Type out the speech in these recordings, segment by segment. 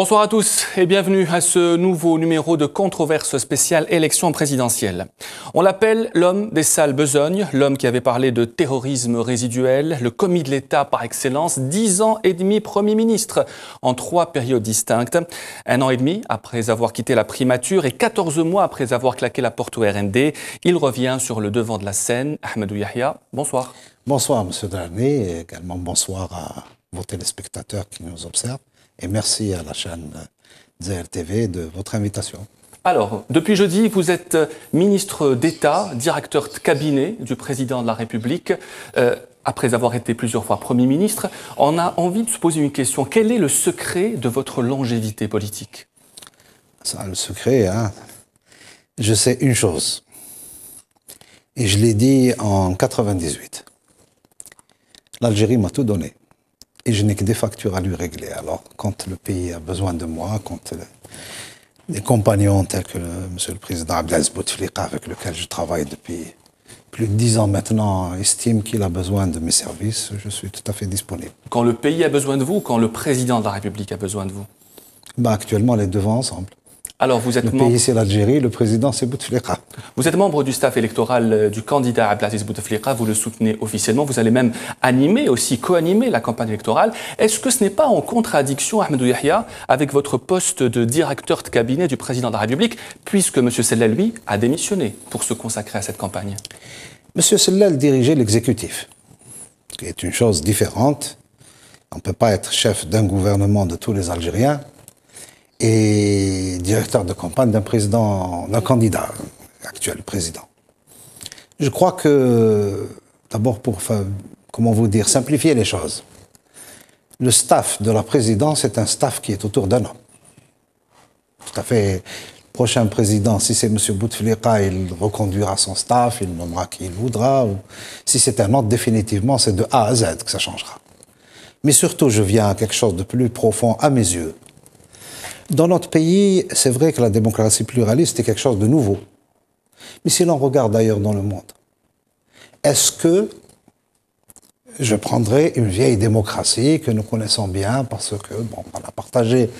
Bonsoir à tous et bienvenue à ce nouveau numéro de controverse spéciale élection présidentielle. On l'appelle l'homme des salles besognes, l'homme qui avait parlé de terrorisme résiduel, le commis de l'État par excellence, dix ans et demi Premier ministre, en trois périodes distinctes. Un an et demi après avoir quitté la primature et 14 mois après avoir claqué la porte au RND, il revient sur le devant de la scène. Ahmedou Yahya, bonsoir. Bonsoir Monsieur Darnay et également bonsoir à vos téléspectateurs qui nous observent. Et merci à la chaîne ZRTV de votre invitation. Alors, depuis jeudi, vous êtes ministre d'État, directeur de cabinet du président de la République. Euh, après avoir été plusieurs fois Premier ministre, on a envie de se poser une question. Quel est le secret de votre longévité politique Ça, le secret, hein je sais une chose. Et je l'ai dit en 1998. L'Algérie m'a tout donné et je n'ai que des factures à lui régler. Alors, quand le pays a besoin de moi, quand des euh, compagnons tels que euh, M. le Président Abdelaziz Bouteflika, avec lequel je travaille depuis plus de dix ans maintenant, estime qu'il a besoin de mes services, je suis tout à fait disponible. Quand le pays a besoin de vous, quand le Président de la République a besoin de vous bah, Actuellement, les deux vont ensemble. Alors vous êtes le pays c'est l'Algérie, le président c'est Bouteflika. Vous êtes membre du staff électoral euh, du candidat Abdelaziz Bouteflika, vous le soutenez officiellement, vous allez même animer aussi, co-animer la campagne électorale. Est-ce que ce n'est pas en contradiction, Ahmed Yahya, avec votre poste de directeur de cabinet du président de la République, puisque M. Sellel, lui, a démissionné pour se consacrer à cette campagne M. Sellel dirigeait l'exécutif, ce qui est une chose différente. On ne peut pas être chef d'un gouvernement de tous les Algériens et directeur de campagne d'un président, d'un candidat, actuel président. Je crois que, d'abord pour, comment vous dire, simplifier les choses, le staff de la présidence est un staff qui est autour d'un homme. Tout à fait. Le prochain président, si c'est M. Bouteflika, il reconduira son staff, il nommera qui il voudra. Ou, si c'est un autre, définitivement, c'est de A à Z que ça changera. Mais surtout, je viens à quelque chose de plus profond à mes yeux dans notre pays, c'est vrai que la démocratie pluraliste est quelque chose de nouveau. Mais si l'on regarde d'ailleurs dans le monde, est-ce que je prendrais une vieille démocratie que nous connaissons bien parce que, bon, on a partagé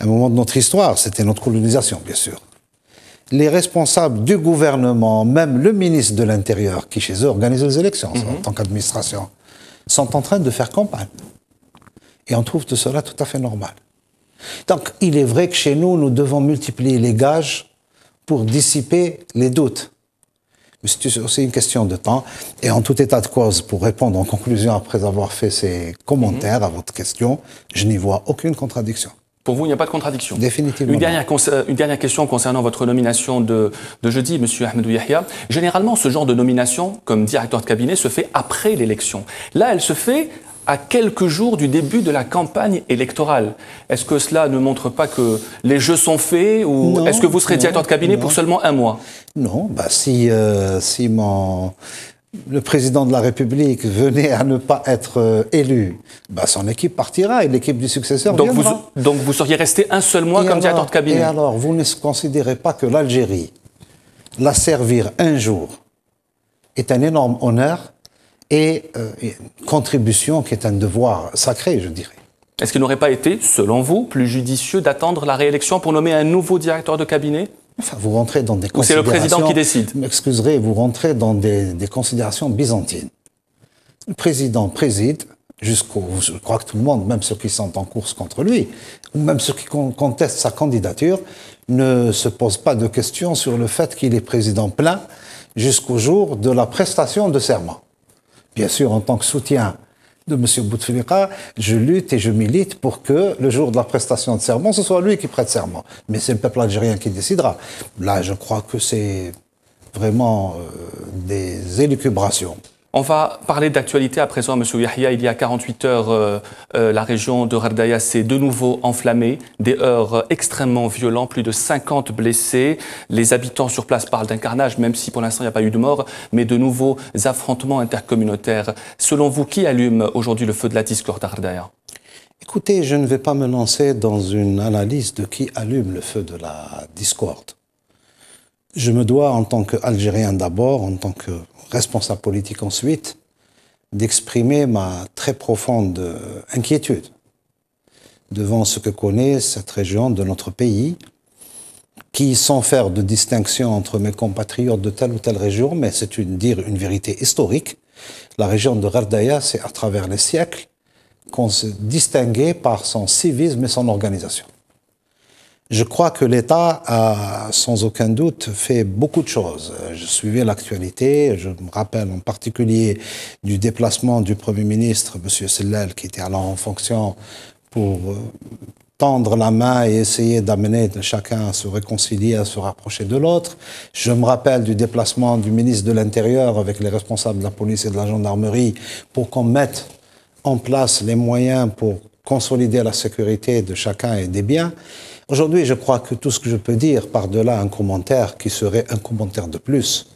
un moment de notre histoire, c'était notre colonisation, bien sûr. Les responsables du gouvernement, même le ministre de l'Intérieur, qui chez eux organise les élections mhm. en tant qu'administration, sont en train de faire campagne. Et on trouve tout cela tout à fait normal. Donc, il est vrai que chez nous, nous devons multiplier les gages pour dissiper les doutes. Mais c'est aussi une question de temps. Et en tout état de cause, pour répondre en conclusion après avoir fait ces commentaires à mhm. votre question, je n'y vois aucune contradiction. Pour vous, il n'y a pas de contradiction. Définitivement. Une dernière, euh, une dernière question concernant votre nomination de, de jeudi, M. Ahmedou Yahya. Généralement, ce genre de nomination, comme directeur de cabinet, se fait après l'élection. Là, elle se fait à quelques jours du début de la campagne électorale. Est-ce que cela ne montre pas que les jeux sont faits ou est-ce que vous serez directeur de cabinet pour seulement un mois Non, bah si, euh, si mon, le président de la République venait à ne pas être euh, élu, bah, son équipe partira et l'équipe du successeur donc Vous, donc vous seriez resté un seul mois comme directeur de cabinet Et alors, vous ne considérez pas que l'Algérie, la servir un jour, est un énorme honneur euh, et contribution qui est un devoir sacré, je dirais. Est-ce qu'il n'aurait pas été, selon vous, plus judicieux d'attendre la réélection pour nommer un nouveau directeur de cabinet Enfin, vous rentrez dans des Ou c'est le président qui décide M'excuserez, vous rentrez dans des, des, considérations byzantines. Le président préside jusqu'au... Je crois que tout le monde, même ceux qui sont en course contre lui, ou même ceux qui contestent sa candidature, ne se posent pas de questions sur le fait qu'il est président plein jusqu'au jour de la prestation de serment bien sûr en tant que soutien de M. Bouteflika, je lutte et je milite pour que le jour de la prestation de serment, ce soit lui qui prête serment. Mais c'est le peuple algérien qui décidera. Là, je crois que c'est vraiment euh, des élucubrations. On va parler d'actualité à présent, Monsieur Yahya. Il y a 48 heures, euh, euh, la région de Rardaya s'est de nouveau enflammée. Des heurts extrêmement violents, plus de 50 blessés. Les habitants sur place parlent d'un carnage, même si pour l'instant il n'y a pas eu de mort, mais de nouveaux affrontements intercommunautaires. Selon vous, qui allume aujourd'hui le feu de la discorde à Rardaya Écoutez, je ne vais pas me lancer dans une analyse de qui allume le feu de la discorde. Je me dois, en tant qu'Algérien d'abord, en tant que responsable politique ensuite, d'exprimer ma très profonde euh, inquiétude devant ce que connaît cette région de notre pays, qui, sans faire de distinction entre mes compatriotes de telle ou telle région, mais c'est une, dire une vérité historique, la région de Rardaya, c'est à travers les siècles qu'on se distinguait par son civisme et son organisation. Je crois que l'État a sans aucun doute fait beaucoup de choses. Je suivais l'actualité, je me rappelle en particulier du déplacement du Premier ministre, M. Sellel, qui était alors en fonction pour euh, tendre la main et essayer d'amener chacun à se réconcilier, à se rapprocher de l'autre. Je me rappelle du déplacement du ministre de l'Intérieur avec les responsables de la police et de la gendarmerie pour qu'on mette en place les moyens pour consolider la sécurité de chacun et des biens. Aujourd'hui, je crois que tout ce que je peux dire, par-delà un commentaire qui serait un commentaire de plus,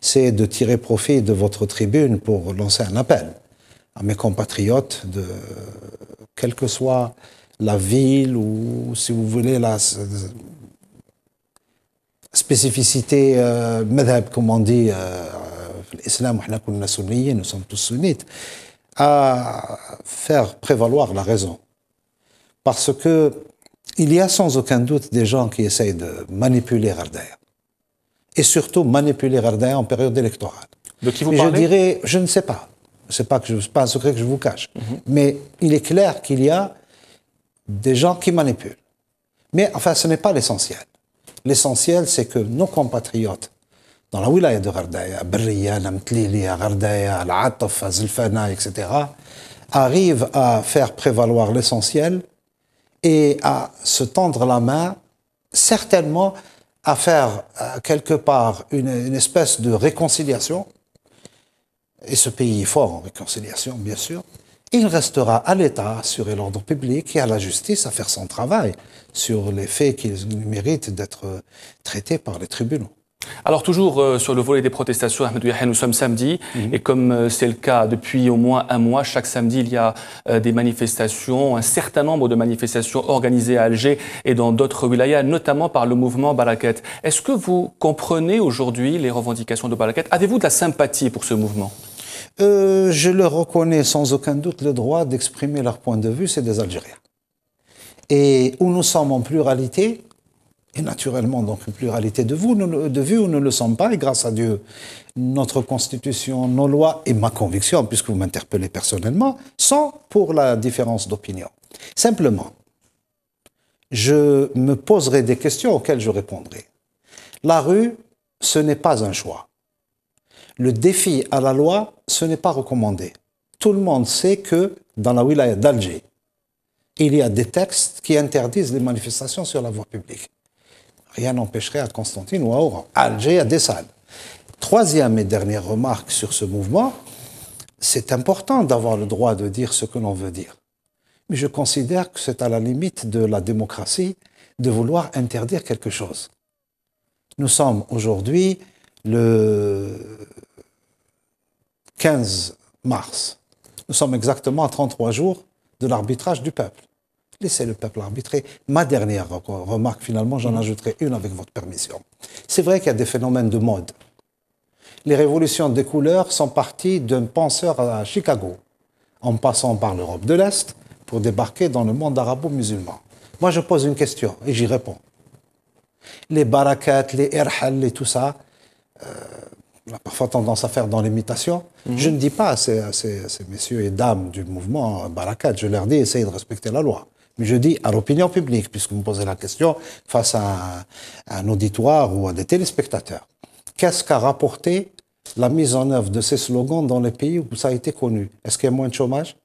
c'est de tirer profit de votre tribune pour lancer un appel à mes compatriotes de quelle que soit la ville ou, si vous voulez, la spécificité euh, madhab, comme on dit, euh, l'islam, nous sommes tous sunnites, à faire prévaloir la raison. Parce que il y a sans aucun doute des gens qui essayent de manipuler Ardea. Et surtout manipuler Ardea en période électorale. De qui vous Je dirais, je ne sais pas. C'est pas pas un secret que je vous cache. Mhm. Mais il est clair qu'il y a des gens qui manipulent. Mais enfin, ce n'est pas l'essentiel. L'essentiel, c'est que nos compatriotes dans la wilaya de Ghardaya, à Namtlilia, à al atof Zilfana, etc., arrivent à faire prévaloir l'essentiel et à se tendre la main, certainement à faire euh, quelque part une, espèce de réconciliation. Et ce pays est fort en réconciliation, bien sûr. Il restera à l'État sur l'ordre public et à la justice à faire son travail sur les faits qu'ils méritent d'être traités par les tribunaux alors toujours euh, sur le volet des protestations, nous sommes samedi mhm. et comme euh, c'est le cas depuis au moins un mois, chaque samedi il y a euh, des manifestations, un certain nombre de manifestations organisées à Alger et dans d'autres wilayas, notamment par le mouvement Balaket. Est-ce que vous comprenez aujourd'hui les revendications de Balaket Avez-vous de la sympathie pour ce mouvement Je leur reconnais sans aucun doute le droit d'exprimer leur point de vue, c'est des Algériens. Et où nous sommes en pluralité, et naturellement, donc, une pluralité de, vous, de vues, nous ne le sommes pas, et grâce à Dieu, notre Constitution, nos lois et ma conviction, puisque vous m'interpellez personnellement, sont pour la différence d'opinion. Simplement, je me poserai des questions auxquelles je répondrai. La rue, ce n'est pas un choix. Le défi à la loi, ce n'est pas recommandé. Tout le monde sait que dans la wilaya d'Alger, il y a des textes qui interdisent les manifestations sur la voie publique. Rien n'empêcherait à Constantine ou à Oran. Alger à des Troisième et dernière remarque sur ce mouvement, c'est important d'avoir le droit de dire ce que l'on veut dire. Mais je considère que c'est à la limite de la démocratie de vouloir interdire quelque chose. Nous sommes aujourd'hui le 15 mars. Nous sommes exactement à 33 jours de l'arbitrage du peuple. C'est le peuple arbitrer. Ma dernière remarque, finalement, j'en mm. ajouterai une avec votre permission. C'est vrai qu'il y a des phénomènes de mode. Les révolutions des couleurs sont parties d'un penseur à Chicago, en passant par l'Europe de l'Est, pour débarquer dans le monde arabo-musulman. Moi, je pose une question et j'y réponds. Les barakats, les erhal et tout ça, euh, on parfois tendance à faire dans l'imitation. Mm-hmm. Je ne dis pas à ces, messieurs et dames du mouvement barakat, je leur dis essayez de respecter la loi je dis à l'opinion publique, puisque vous me posez la question face à un, auditoire ou à des téléspectateurs. Qu'est-ce qu'a rapporté la mise en œuvre de ces slogans dans les pays où ça a été connu Est-ce qu'il y a moins de chômage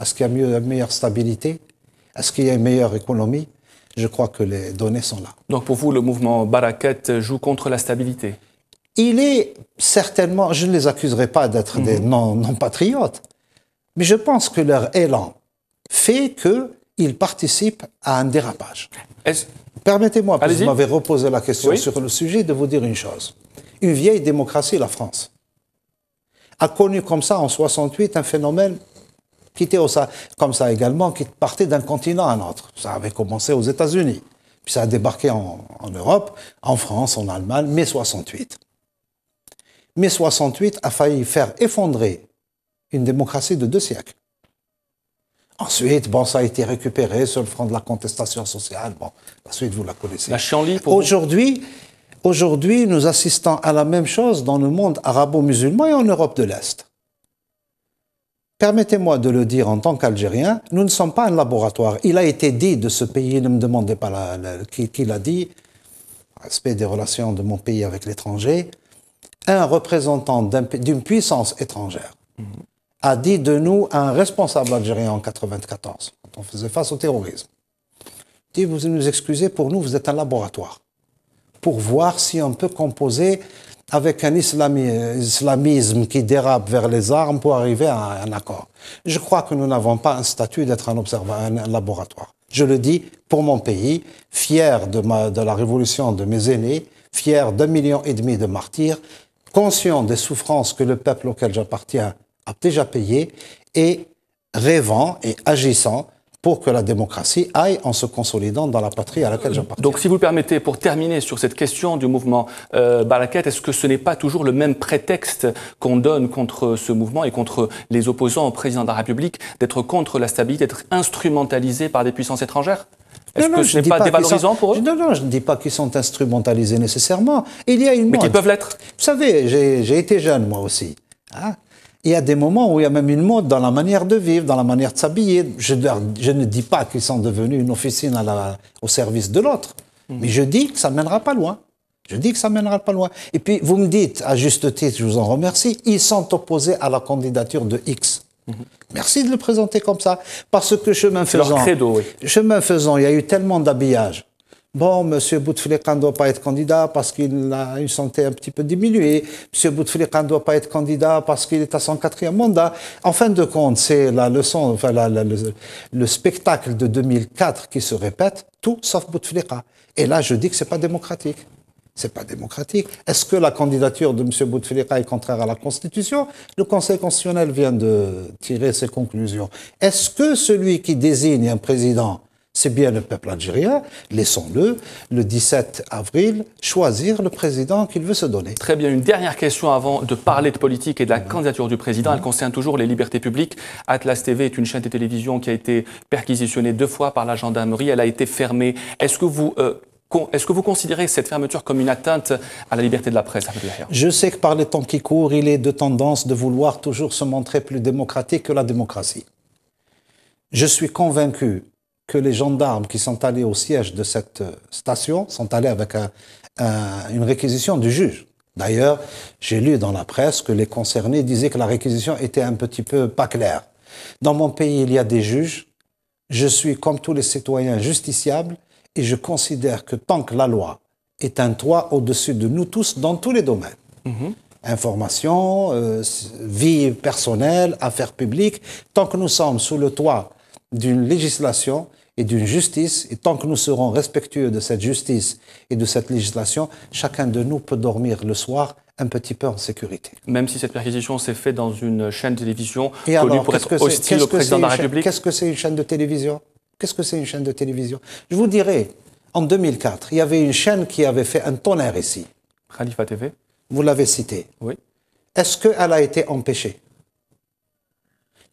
Est-ce qu'il y a mieux, une meilleure stabilité Est-ce qu'il y a une meilleure économie Je crois que les données sont là. Donc pour vous, le mouvement Barakat joue contre la stabilité Il est certainement, je ne les accuserai pas d'être des mhm. non-patriotes, mais je pense que leur élan fait que il participe à un dérapage. Permettez-moi, parce vous m'avez reposé la question sur le sujet, de vous dire une chose. Une vieille démocratie, la France, a connu comme ça en 68 un phénomène qui était comme ça également, qui partait d'un continent à un autre. Ça avait commencé aux États-Unis, puis ça a débarqué en, Europe, en France, en Allemagne, mai 68. Mai 68 a failli faire effondrer une démocratie de deux siècles. Ensuite, bon, ça a été récupéré sur le front de la contestation sociale. Bon, la suite, vous la connaissez. La Aujourd'hui, aujourd'hui, nous assistons à la même chose dans le monde arabo-musulman et en Europe de l'Est. Permettez-moi de le dire en tant qu'Algérien, nous ne sommes pas un laboratoire. Il a été dit de ce pays, ne me demandez pas qui, l'a dit, respect des relations de mon pays avec l'étranger, un représentant d'une puissance étrangère. Mhm a dit de nous un responsable algérien en 1994, quand on faisait face au terrorisme. Il dit, vous nous excusez, pour nous, vous êtes un laboratoire, pour voir si on peut composer avec un islamisme qui dérape vers les armes pour arriver à un accord. Je crois que nous n'avons pas un statut d'être un, un laboratoire. Je le dis pour mon pays, fier de, de la révolution de mes aînés, fier d'un million et demi de martyrs, conscient des souffrances que le peuple auquel j'appartiens a déjà payé et rêvant et agissant pour que la démocratie aille en se consolidant dans la patrie à laquelle j'appartiens. Donc, si vous le permettez, pour terminer sur cette question du mouvement euh, est-ce que ce n'est pas toujours le même prétexte qu'on donne contre ce mouvement et contre les opposants au président de la République d'être contre la stabilité, d'être instrumentalisé par des puissances étrangères est-ce que ce n'est pas, dévalorisant pour eux Non, non, je ne dis pas qu'ils sont instrumentalisés nécessairement. Il y a une Mais qu'ils peuvent l'être. Vous savez, j'ai été jeune, moi aussi. Hein il y a des moments où il y a même une mode dans la manière de vivre, dans la manière de s'habiller. Je, ne dis pas qu'ils sont devenus une officine au service de l'autre, mhm. mais je dis que ça ne mènera pas loin. Je dis que ça ne mènera pas loin. Et puis, vous me dites, à juste titre, je vous en remercie, ils sont opposés à la candidature de X. Mhm. Merci de le présenter comme ça, parce que chemin faisant, chemin faisant, il y a eu tellement d'habillages. Bon, M. Bouteflika ne doit pas être candidat parce qu'il a une santé un petit peu diminuée. M. Bouteflika ne doit pas être candidat parce qu'il est à son quatrième mandat. En fin de compte, c'est la leçon, enfin, le, spectacle de 2004 qui se répète, tout sauf Bouteflika. Et là, je dis que c'est pas démocratique. C'est pas démocratique. Est-ce que la candidature de M. Bouteflika est contraire à la Constitution Le Conseil constitutionnel vient de tirer ses conclusions. Est-ce que celui qui désigne un président c'est bien le peuple algérien, laissons-le, le 17 avril, choisir le président qu'il veut se donner. Très bien, une dernière question avant de parler de politique et de la candidature du président. Elle mmh. concerne toujours les libertés publiques. Atlas TV est une chaîne de télévision qui a été perquisitionnée deux fois par la gendarmerie. Elle a été fermée. Est-ce que vous euh, est-ce que vous considérez cette fermeture comme une atteinte à la liberté de la presse Je sais que par les temps qui courent, il est de tendance de vouloir toujours se montrer plus démocratique que la démocratie. Je suis convaincu que les gendarmes qui sont allés au siège de cette station sont allés avec une réquisition du juge. D'ailleurs, j'ai lu dans la presse que les concernés disaient que la réquisition était un petit peu pas claire. Dans mon pays, il y a des juges. Je suis, comme tous les citoyens, justiciable et je considère que tant que la loi est un toit au-dessus de nous tous dans tous les domaines, mhm. information, euh, vie personnelle, affaires publiques. Tant que nous sommes sous le toit d'une législation et d'une justice. Et tant que nous serons respectueux de cette justice et de cette législation, chacun de nous peut dormir le soir un petit peu en sécurité. Même si cette perquisition s'est faite dans une chaîne de télévision et connue pour être hostile au président de la République. Qu'est-ce que c'est une chaîne de télévision Qu'est-ce que c'est une chaîne de télévision Je vous dirais, en 2004, il y avait une chaîne qui avait fait un tonnerre ici. Khalifa TV. Vous l'avez cité Oui. Est-ce qu'elle a été empêchée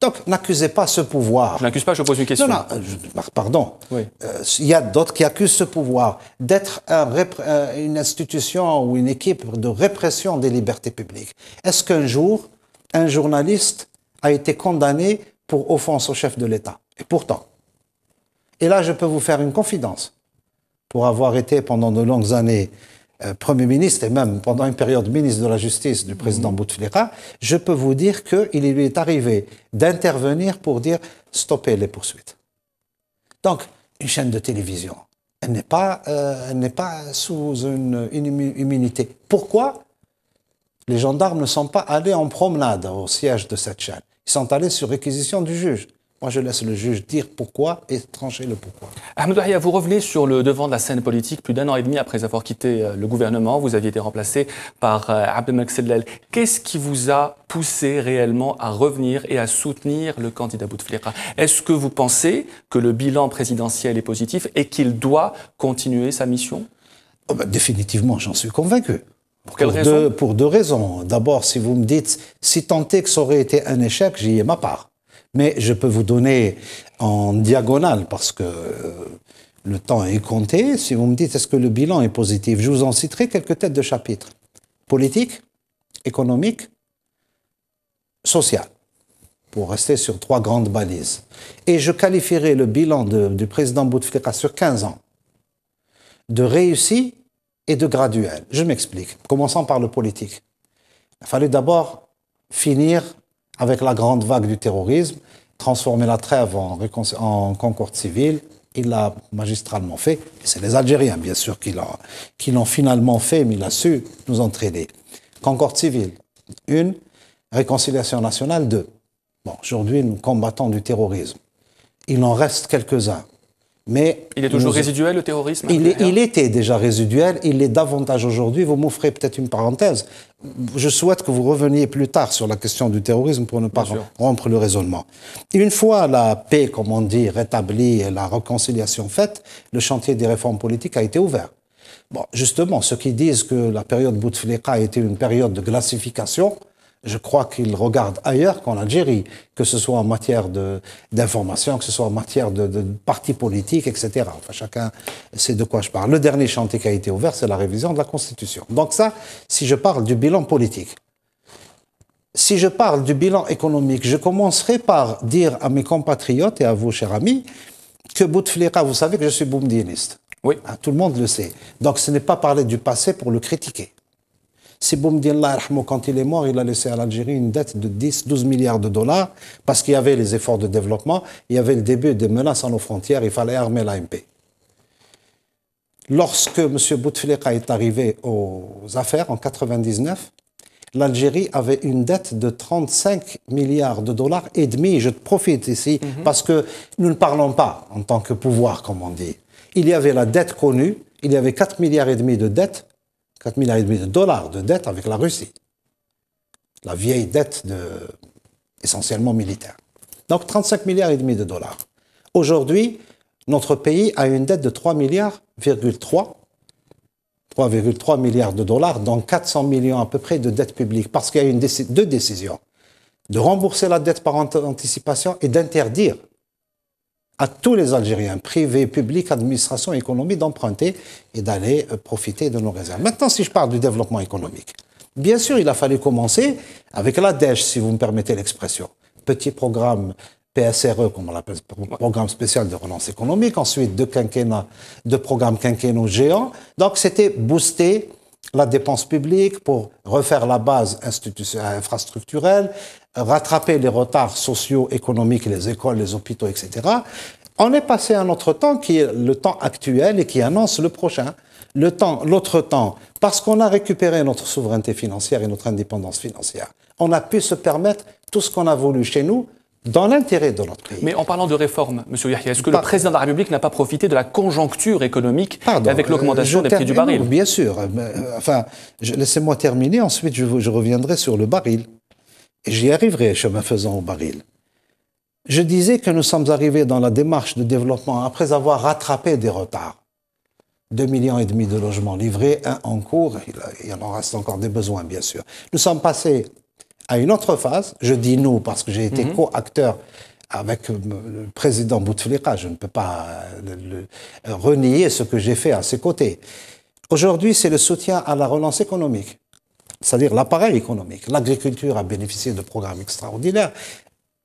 donc, n'accusez pas ce pouvoir. Je n'accuse pas, je pose une question. Non, euh, bah, pardon. Euh, il y a d'autres qui accusent ce pouvoir d'être euh, une institution ou une équipe de répression des libertés publiques. Est-ce qu'un jour, un journaliste a été condamné pour offense au chef de l'État Et pourtant. Et là, je peux vous faire une confidence. Pour avoir été pendant de longues années euh, Premier ministre et même pendant une période ministre de la Justice du président mhm. Bouteflika, je peux vous dire qu'il lui est arrivé d'intervenir pour dire stopper les poursuites. Donc, une chaîne de télévision, elle n'est pas, euh, sous une, une immunité. Pourquoi les gendarmes ne sont pas allés en promenade au siège de cette chaîne Ils sont allés sur réquisition du juge. Moi, je laisse le juge dire pourquoi et trancher le pourquoi. Ahmed Ouahia, vous revenez sur le devant de la scène politique plus d'un an et demi après avoir quitté euh, le gouvernement. Vous aviez été remplacé par euh, Abdelmak El. Qu'est-ce qui vous a poussé réellement à revenir et à soutenir le candidat Bouteflika Est-ce que vous pensez que le bilan présidentiel est positif et qu'il doit continuer sa mission oh ben, Définitivement, j'en suis convaincu. Pour, pour, deux, pour deux raisons. D'abord, si vous me dites, si tant est que ça aurait été un échec, j'y ai ma part. Mais je peux vous donner en diagonale, parce que euh, le temps est compté, si vous me dites est-ce que le bilan est positif, je vous en citerai quelques têtes de chapitre. Politique, économique, sociale, pour rester sur trois grandes balises. Et je qualifierai le bilan du président Bouteflika sur 15 ans de réussi et de graduel. Je m'explique. Commençons par le politique. Il fallait d'abord finir avec la grande vague du terrorisme, transformer la trêve en, concorde civile. Il l'a magistralement fait. c'est les Algériens, bien sûr, qui, qui l'ont finalement fait, mais il a su nous entraîner. Concorde civile, une. Réconciliation nationale, deux. Bon, aujourd'hui, nous combattons du terrorisme. Il en reste quelques-uns. Mais il est toujours résiduel, le terrorisme il, il, était déjà résiduel, il est davantage aujourd'hui. Vous m'offrez peut-être une parenthèse. Je souhaite que vous reveniez plus tard sur la question du terrorisme pour ne pas rompre le raisonnement. Une fois la paix, comme on dit, rétablie et la réconciliation faite, le chantier des réformes politiques a été ouvert. Bon, justement, ceux qui disent que la période Bouteflika a été une période de glacification, je crois qu'ils regardent ailleurs qu'en Algérie, que ce soit en matière d'information, que ce soit en matière de, partis politiques, etc. Enfin, chacun sait de quoi je parle. Le dernier chantier qui a été ouvert, c'est la révision de la Constitution. Donc ça, si je parle du bilan politique. Si je parle du bilan économique, je commencerai par dire à mes compatriotes et à vous, chers amis, que Bouteflika, vous savez que je suis boumdieniste. Oui. Hein, tout le monde le sait. Donc ce n'est pas parler du passé pour le critiquer. Siboum Boumdiallah quand il est mort, il a laissé à l'Algérie une dette de 10-12 milliards de dollars parce qu'il y avait les efforts de développement, il y avait le début des menaces à nos frontières, il fallait armer l'AMP. Lorsque M. Bouteflika est arrivé aux affaires en 1999, l'Algérie avait une dette de 35 milliards de dollars et demi. Je profite ici mhm. parce que nous ne parlons pas en tant que pouvoir, comme on dit. Il y avait la dette connue, il y avait 4 milliards et demi de dettes 4 milliards et demi de dollars de dette avec la Russie. La vieille dette de, essentiellement militaire. Donc 35 milliards et demi de dollars. Aujourd'hui, notre pays a une dette de 3 milliards, 3,3 milliards de dollars, dont 400 millions à peu près de dette publique, parce qu'il y a eu deux décisions. De rembourser la dette par anticipation et d'interdire à tous les Algériens, privés, publics, administration, économie, d'emprunter et d'aller euh, profiter de nos réserves. Maintenant, si je parle du développement économique, bien sûr, il a fallu commencer avec la DESH, si vous me permettez l'expression. Petit programme PSRE, comme on l'appelle, programme spécial de relance économique, ensuite deux quinquennats, deux programmes quinquennaux géants. Donc, c'était booster la dépense publique pour refaire la base euh, infrastructurelle, rattraper les retards sociaux, économiques, les écoles, les hôpitaux, etc., on est passé à notre temps qui est le temps actuel et qui annonce le prochain. Le temps, l'autre temps, parce qu'on a récupéré notre souveraineté financière et notre indépendance financière, on a pu se permettre tout ce qu'on a voulu chez nous, dans l'intérêt de notre pays. Mais en parlant de réforme, M. Yahya, est-ce que le président de la République n'a pas profité de la conjoncture économique avec euh, l'augmentation des prix du baril Bien sûr. Euh, enfin, laissez-moi terminer, ensuite je, je, reviendrai sur le baril j'y arriverai, chemin faisant au baril. Je disais que nous sommes arrivés dans la démarche de développement après avoir rattrapé des retards. 2 millions et demi de logements livrés, un en cours, il en reste encore des besoins bien sûr. Nous sommes passés à une autre phase, je dis nous parce que j'ai été mhm. co-acteur avec euh, le président Bouteflika, je ne peux pas euh, euh, renier ce que j'ai fait à ses côtés. Aujourd'hui, c'est le soutien à la relance économique c'est-à-dire l'appareil économique. L'agriculture a bénéficié de programmes extraordinaires.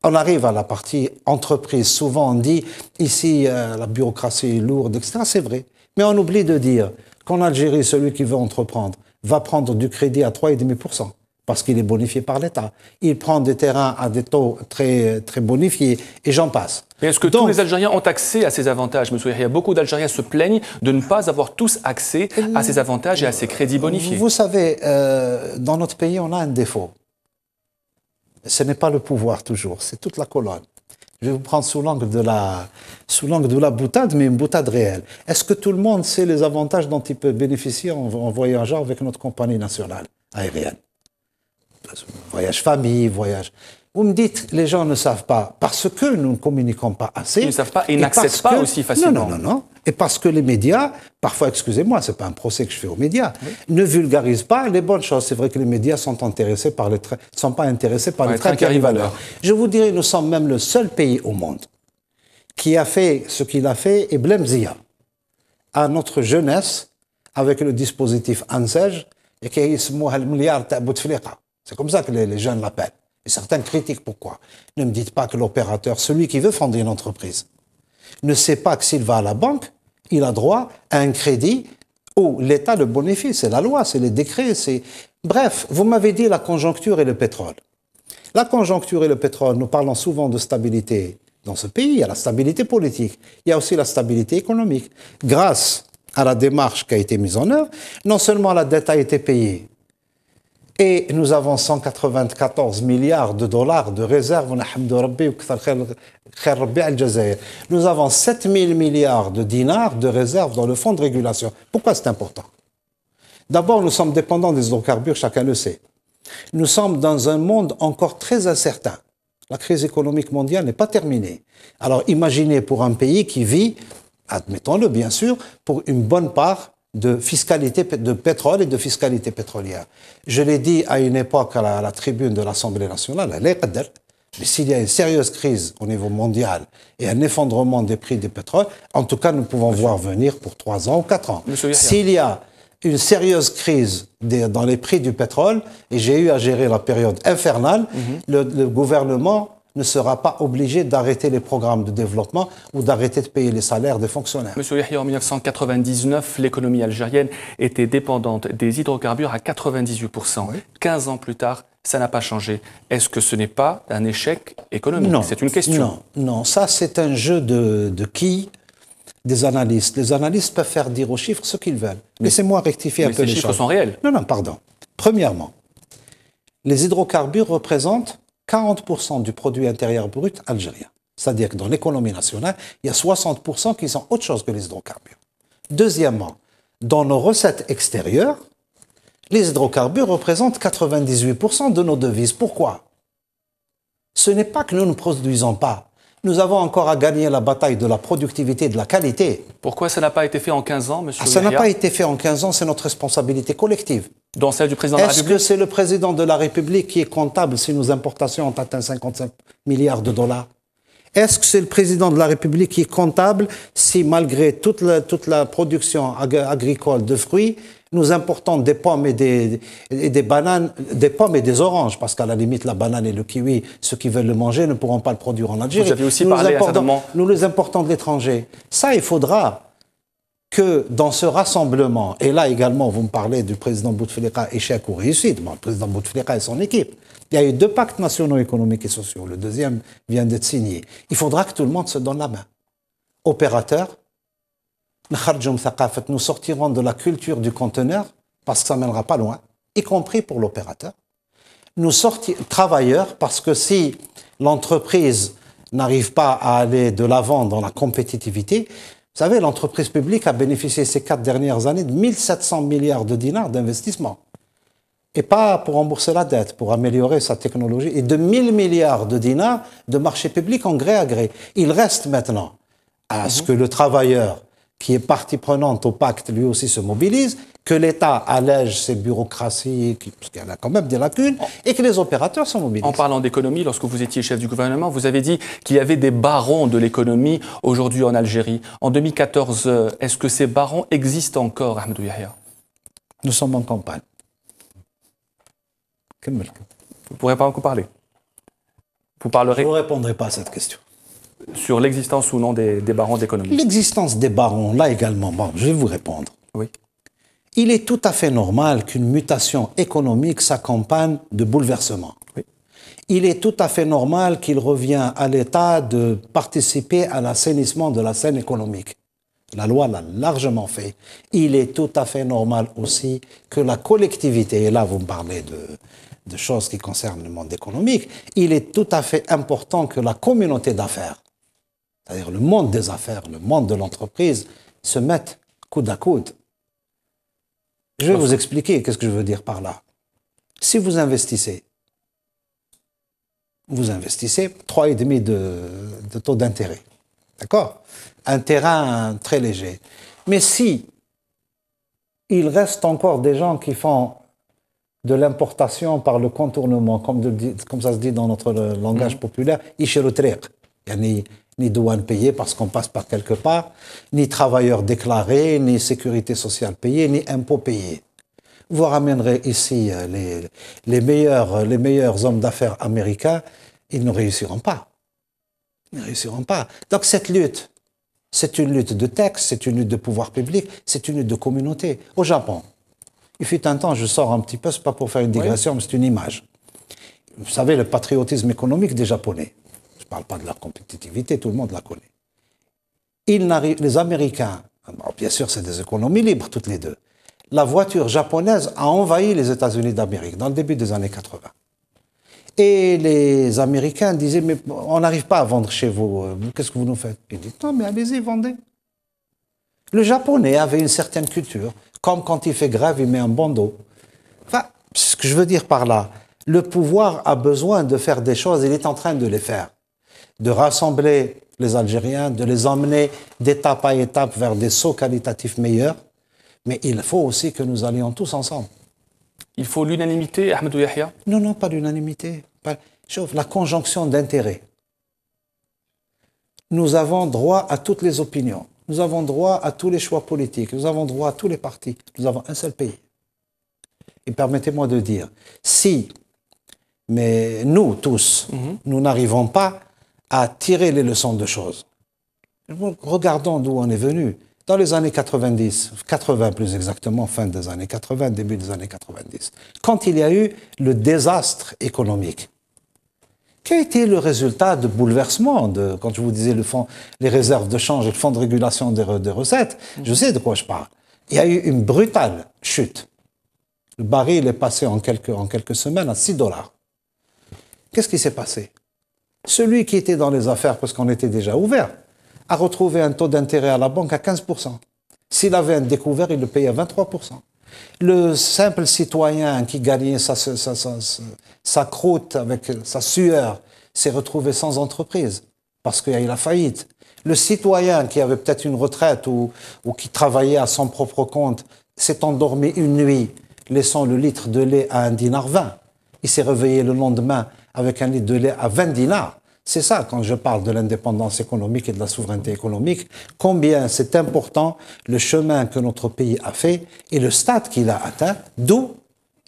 On arrive à la partie entreprise. Souvent, on dit ici, euh, la bureaucratie est lourde, etc. C'est vrai. Mais on oublie de dire qu'en Algérie, celui qui veut entreprendre va prendre du crédit à 3,5% parce qu'il est bonifié par l'État. Il prend des terrains à des taux très, très bonifiés, et j'en passe. est-ce que tous les Algériens ont accès à ces avantages, M. a Beaucoup d'Algériens se plaignent de ne pas avoir tous accès à ces avantages et à ces crédits bonifiés. Vous savez, euh, dans notre pays, on a un défaut. Ce n'est pas le pouvoir toujours, c'est toute la colonne. Je vais vous prendre sous l'angle de la, sous l'angle de la boutade, mais une boutade réelle. Est-ce que tout le monde sait les avantages dont il peut bénéficier en voyageant avec notre compagnie nationale aérienne voyage famille, voyage. Vous me dites, les gens ne savent pas parce que nous ne communiquons pas assez. Ils ne savent pas et, n'accèdent pas aussi facilement. Non, non, non, Et parce que les médias, parfois, excusez-moi, c'est pas un procès que je fais aux médias, ne vulgarisent pas les bonnes choses. C'est vrai que les médias sont intéressés par les sont pas intéressés par, les traits qui arrivent à l'heure. Je vous dirais, nous sommes même le seul pays au monde qui a fait ce qu'il a fait et Blemzia à notre jeunesse avec le dispositif ANSEJ et qui est le milliard de c'est comme ça que les, jeunes l'appellent. Et certains critiquent pourquoi. Ne me dites pas que l'opérateur, celui qui veut fonder une entreprise, ne sait pas que s'il va à la banque, il a droit à un crédit ou l'État le bénéficie. C'est la loi, c'est les décrets, c'est... Bref, vous m'avez dit la conjoncture et le pétrole. La conjoncture et le pétrole, nous parlons souvent de stabilité dans ce pays. Il y a la stabilité politique, il y a aussi la stabilité économique. Grâce à la démarche qui a été mise en œuvre, non seulement la dette a été payée, et nous avons 194 milliards de dollars de réserves. Nous avons 7 000 milliards de dinars de réserves dans le fonds de régulation. Pourquoi c'est important D'abord, nous sommes dépendants des hydrocarbures, chacun le sait. Nous sommes dans un monde encore très incertain. La crise économique mondiale n'est pas terminée. Alors imaginez pour un pays qui vit, admettons-le bien sûr, pour une bonne part de fiscalité de pétrole et de fiscalité pétrolière. Je l'ai dit à une époque à la, tribune de l'Assemblée nationale, mais s'il y a une sérieuse crise au niveau mondial et un effondrement des prix du pétrole, en tout cas, nous pouvons voir venir pour trois ans ou quatre ans. S'il y a une sérieuse crise dans les prix du pétrole, et j'ai eu à gérer la période infernale, mhm. le gouvernement ne sera pas obligé d'arrêter les programmes de développement ou d'arrêter de payer les salaires des fonctionnaires. Monsieur Yahya, en 1999, l'économie algérienne était dépendante des hydrocarbures à 98%. 15 ans plus tard, ça n'a pas changé. Est-ce que ce n'est pas un échec économique Non. C'est une question. Non, ça c'est un jeu de, de qui des analystes. Les analystes peuvent faire dire aux chiffres ce qu'ils veulent. Laissez-moi rectifier un peu les choses. Les chiffres sont réels. Non, non, pardon. Premièrement, les hydrocarbures représentent 40% du produit intérieur brut algérien. C'est-à-dire que dans l'économie nationale, il y a 60% qui sont autre chose que les hydrocarbures. Deuxièmement, dans nos recettes extérieures, les hydrocarbures représentent 98% de nos devises. Pourquoi Ce n'est pas que nous ne produisons pas nous avons encore à gagner la bataille de la productivité et de la qualité. Pourquoi ça n'a pas été fait en 15 ans, monsieur ah, Ça n'a pas été fait en 15 ans, c'est notre responsabilité collective. Dans celle du président de la République Est-ce que c'est le président de la République qui est comptable si nos importations ont atteint 55 milliards de dollars est-ce que c'est le président de la République qui est comptable si, malgré toute la, toute la production agricole de fruits, nous importons des pommes et des, des bananes, des pommes et des oranges, parce qu'à la limite, la banane et le kiwi, ceux qui veulent le manger ne pourront pas le produire en Algérie. Vous avez aussi nous parlé nous les importons de l'étranger. Ça, il faudra que dans ce rassemblement, et là également, vous me parlez du président Bouteflika, échec ou réussite, le président Bouteflika et son équipe, il y a eu deux pactes nationaux économiques et sociaux, le deuxième vient d'être signé. Il faudra que tout le monde se donne la main. opérateur, nous sortirons de la culture du conteneur parce que ça mènera pas loin, y compris pour l'opérateur. Nous sortirons travailleurs parce que si l'entreprise n'arrive pas à aller de l'avant dans la compétitivité, vous savez, l'entreprise publique a bénéficié ces quatre dernières années de 1700 milliards de dinars d'investissement. Et pas pour rembourser la dette, pour améliorer sa technologie. Et de 1000 milliards de dinars de marché public en gré à gré. Il reste maintenant à ce mhm. que le travailleur qui est partie prenante au pacte, lui aussi se mobilise, que l'État allège ses bureaucraties, parce en a quand même des lacunes, et que les opérateurs se mobilisent. En parlant d'économie, lorsque vous étiez chef du gouvernement, vous avez dit qu'il y avait des barons de l'économie aujourd'hui en Algérie. En 2014, euh, est-ce que ces barons existent encore, Ahmed Yahya Nous sommes en campagne. Vous ne pourrez pas en parler Vous parlerez Vous ne répondrez pas à cette question. Sur l'existence ou non des, barons d'économie L'existence des barons, là également, je vais vous répondre. Oui. Il est tout à fait normal qu'une mutation économique s'accompagne de bouleversements. Oui. Il est tout à fait normal qu'il revienne à l'État de participer à l'assainissement de la scène économique. La loi l'a largement fait. Il est tout à fait normal aussi que la collectivité, et là vous me parlez de choses qui concernent le monde économique, il est tout à fait important que la communauté d'affaires c'est-à-dire le monde des affaires, le monde de l'entreprise, se mettent coude à coude. Je vais vous expliquer qu'est-ce que je veux dire par là. Si vous investissez, vous investissez 3,5 de, de taux d'intérêt. D'accord Un terrain très léger. Mais si il reste encore des gens qui font de l'importation par le contournement, comme, comme ça se dit dans notre euh, langage populaire, mmh. populaire, « ishirutrir », ni douane payée parce qu'on passe par quelque part, ni travailleurs déclarés, ni sécurité sociale payée, ni impôts payés. Vous ramènerez ici euh, les, meilleurs, euh, les meilleurs hommes d'affaires américains, ils ne réussiront pas. Ils ne réussiront pas. Donc cette lutte, c'est une lutte de texte, c'est une lutte de pouvoir public, c'est une lutte de communauté. Au Japon, il fut un temps, je sors un petit peu, c'est pas pour faire une digression, mais c'est une image. Vous savez, le patriotisme économique des Japonais ne parle pas de la compétitivité, tout le monde la connaît. Ils les Américains, bien sûr, c'est des économies libres toutes les deux. La voiture japonaise a envahi les États-Unis d'Amérique dans le début des années 80. Et les Américains disaient, mais on n'arrive pas à vendre chez vous, euh, qu'est-ce que vous nous faites Ils disent, non, mais allez-y, vendez. Le Japonais avait une certaine culture, comme quand il fait grève, il met un bandeau. Enfin, ce que je veux dire par là, le pouvoir a besoin de faire des choses, il est en train de les faire de rassembler les Algériens, de les emmener d'étape à étape vers des sauts qualitatifs meilleurs. Mais il faut aussi que nous allions tous ensemble. Il faut l'unanimité, Ahmedou Yahya Non, non, pas l'unanimité. La conjonction d'intérêts. Nous avons droit à toutes les opinions. Nous avons droit à tous les choix politiques. Nous avons droit à tous les partis. Nous avons un seul pays. Et permettez-moi de dire, si mais nous tous, mhm. nous n'arrivons pas à tirer les leçons de choses. Regardons d'où on est venu. Dans les années 90, 80 plus exactement, fin des années 80, début des années 90, quand il y a eu le désastre économique, quel été le résultat de bouleversement de, quand je vous disais le fonds, les réserves de change et le fonds de régulation des, recettes, je sais de quoi je parle. Il y a eu une brutale chute. Le baril est passé en quelques, en quelques semaines à 6 dollars. Qu'est-ce qui s'est passé celui qui était dans les affaires, parce qu'on était déjà ouvert, a retrouvé un taux d'intérêt à la banque à 15%. S'il avait un découvert, il le payait à 23%. Le simple citoyen qui gagnait sa, croûte avec sa sueur s'est retrouvé sans entreprise parce qu'il a faillite. Le citoyen qui avait peut-être une retraite ou, ou qui travaillait à son propre compte s'est endormi une nuit, laissant le litre de lait à un dinar vingt. Il s'est réveillé le lendemain avec un litre de lait à 20 dinars. C'est ça, quand je parle de l'indépendance économique et de la souveraineté économique, combien c'est important le chemin que notre pays a fait et le stade qu'il a atteint, d'où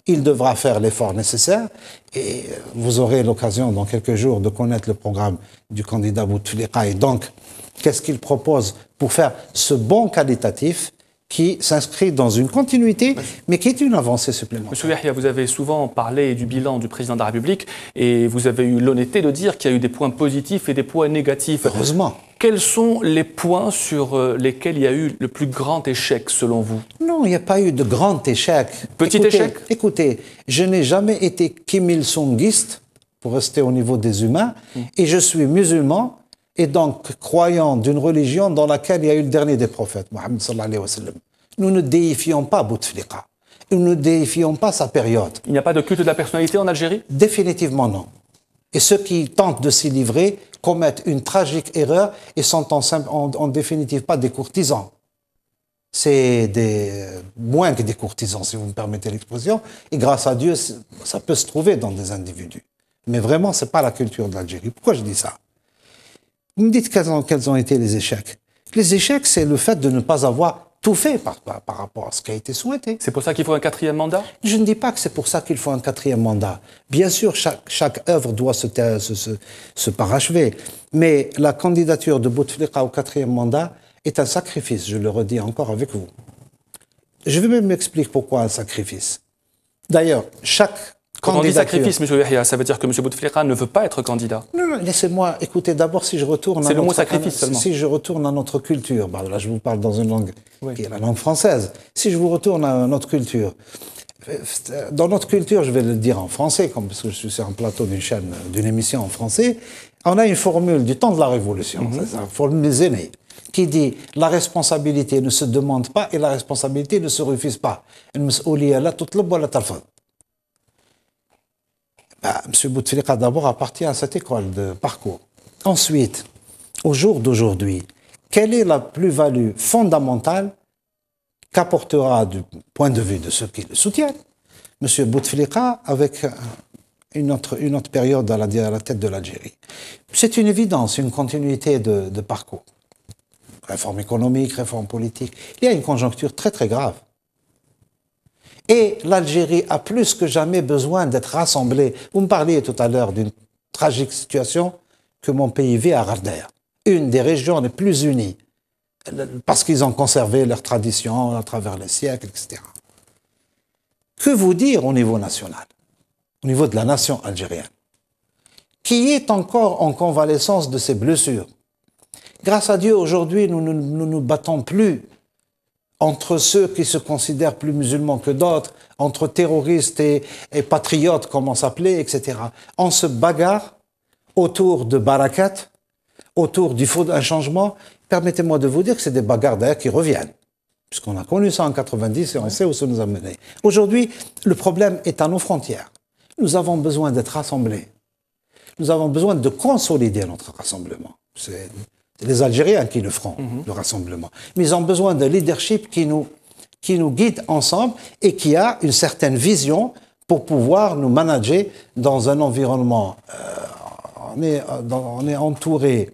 il devra faire l'effort nécessaire. Et vous aurez l'occasion dans quelques jours de connaître le programme du candidat Bouteflika et donc qu'est-ce qu'il propose pour faire ce bon qualitatif qui s'inscrit dans une continuité, mais qui est une avancée supplémentaire. Monsieur Yahya, vous avez souvent parlé du bilan du président de la République et vous avez eu l'honnêteté de dire qu'il y a eu des points positifs et des points négatifs. Heureusement. Quels sont les points sur euh, lesquels il y a eu le plus grand échec, selon vous Non, il n'y a pas eu de grand échec. Petit échec Écoutez, je n'ai jamais été Kim Il-sungiste, pour rester au niveau des humains, mm. et je suis musulman, et donc croyant d'une religion dans laquelle il y a eu le dernier des prophètes, Mohammed sallallahu alayhi wa sallam. Nous ne déifions pas Bouteflika. Nous ne déifions pas sa période. Il n'y a pas de culte de la personnalité en Algérie Définitivement non. Et ceux qui tentent de s'y livrer commettent une tragique erreur et sont en, en, définitive pas des courtisans. C'est des, moins que des courtisans, si vous me permettez l'expression. Et grâce à Dieu, ça peut se trouver dans des individus. Mais vraiment, ce n'est pas la culture de l'Algérie. Pourquoi je dis ça vous me dites quels ont, été les échecs. Les échecs, c'est le fait de ne pas avoir tout fait par, par, rapport à ce qui a été souhaité. C'est pour ça qu'il faut un quatrième mandat Je ne dis pas que c'est pour ça qu'il faut un quatrième mandat. Bien sûr, chaque, chaque œuvre doit se, se, se, parachever. Mais la candidature de Bouteflika au quatrième mandat est un sacrifice, je le redis encore avec vous. Je vais même m'expliquer pourquoi un sacrifice. D'ailleurs, chaque quand on dit sacrifice, M. ça veut dire que M. Bouteflika ne veut pas être candidat. Non, laissez-moi écouter d'abord si je retourne. C'est le mot sacrifice seulement. Si je retourne à notre culture, bah, là je vous parle dans une langue qui est la langue française. Si je vous retourne à notre culture, euh, dans notre culture, je vais le dire en français, comme parce que je suis sur un plateau d'une chaîne, d'une émission en français, on a une formule du temps de la Révolution, mhm. formule des aînés, qui dit la responsabilité ne se demande pas et la responsabilité ne se refuse pas. la bah, M. Bouteflika d'abord appartient à cette école de parcours. Ensuite, au jour d'aujourd'hui, quelle est la plus-value fondamentale qu'apportera du point de vue de ceux qui le soutiennent M. Bouteflika avec une autre, une autre période à la, tête de l'Algérie C'est une évidence, une continuité de, de parcours. Réforme économique, réforme politique. Il y a une conjoncture très très grave et l'Algérie a plus que jamais besoin d'être rassemblée. Vous me parliez tout à l'heure d'une tragique situation que mon pays vit à Arder, une des régions les plus unies, parce qu'ils ont conservé leurs traditions à travers les siècles, etc. Que vous dire au niveau national, au niveau de la nation algérienne, qui est encore en convalescence de ses blessures Grâce à Dieu, aujourd'hui, nous ne nous battons plus entre ceux qui se considèrent plus musulmans que d'autres, entre terroristes et, patriotes, comme on s'appelait, etc. On se bagarre autour de Barakat, autour du faux d'un changement. Permettez-moi de vous dire que c'est des bagarres d'ailleurs qui reviennent, puisqu'on a connu ça en 90 et on sait où ça nous a menés. Aujourd'hui, le problème est à nos frontières. Nous avons besoin d'être rassemblés. Nous avons besoin de consolider notre rassemblement les Algériens qui le feront, mhm. le rassemblement. Mais ils ont besoin d'un leadership qui nous, qui nous guide ensemble et qui a une certaine vision pour pouvoir nous manager dans un environnement. Euh, on, est, entouré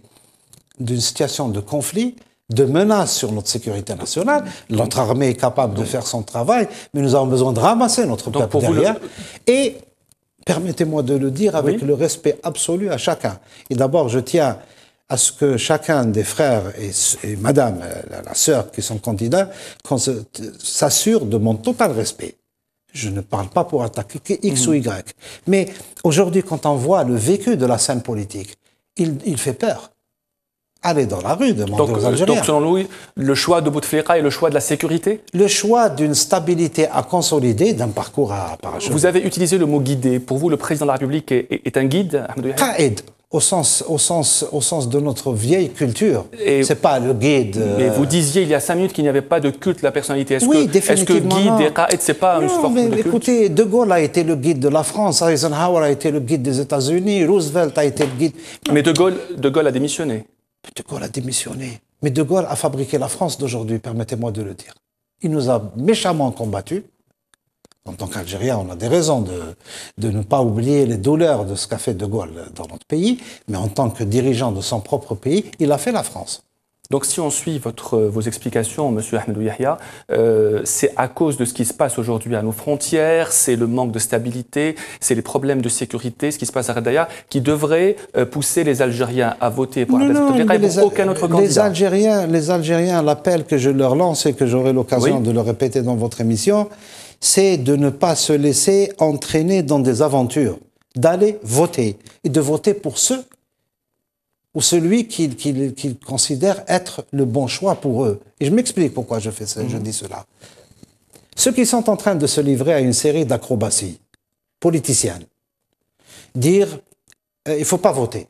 d'une situation de conflit, de menaces sur notre sécurité nationale. Notre armée est capable de faire son travail, mais nous avons besoin de ramasser notre peuple derrière. Et permettez-moi de le dire avec le respect absolu à chacun. Et d'abord, je tiens à ce que chacun des frères et, madame, euh, la, sœur qui sont candidats, s'assure de mon total respect. Je ne parle pas pour attaquer X ou mhm. Y. Mais aujourd'hui, quand on voit le vécu de la scène politique, il, fait peur. Allez dans la rue, demander aux euh, Algériens. Donc, selon Louis, le choix de Bouteflika est le choix de la sécurité Le choix d'une stabilité à consolider, d'un parcours à parachever. Vous avez utilisé le mot guider ». Pour vous, le président de la République est, est, un guide, au sens, au sens, au sens de notre vieille culture. Ce n'est pas le guide. Euh, mais vous disiez il y a cinq minutes qu'il n'y avait pas de culte la personnalité. Est-ce oui, que, définitivement. Est-ce que guide et n'est pas une forme de culte Écoutez, De Gaulle a été le guide de la France, Eisenhower a été le guide des États-Unis, Roosevelt a été le guide. Mais De Gaulle, de Gaulle a démissionné. De Gaulle a démissionné. Mais De Gaulle a fabriqué la France d'aujourd'hui, permettez-moi de le dire. Il nous a méchamment combattus. En tant qu'Algérien, on a des raisons de, ne pas oublier les douleurs de ce qu'a fait De Gaulle dans notre pays, mais en tant que dirigeant de son propre pays, il a fait la France. Donc si on suit votre, euh, vos explications, Monsieur Ahmedou Yahya, euh, c'est à cause de ce qui se passe aujourd'hui à nos frontières, c'est le manque de stabilité, c'est les problèmes de sécurité, ce qui se passe à Radaya, qui devrait euh, pousser les Algériens à voter pour, non, non, pour aucun autre candidat. Les Algériens, les Algériens l'appel que je leur lance et que j'aurai l'occasion de le répéter dans votre émission, c'est de ne pas se laisser entraîner dans des aventures, d'aller voter et de voter pour ceux ou celui qu'ils considèrent être le bon choix pour eux. Et je m'explique pourquoi je, fais ça, je mhm. dis cela. Ceux qui sont en train de se livrer à une série d'acrobaties politiciennes, dire euh, il ne faut pas voter.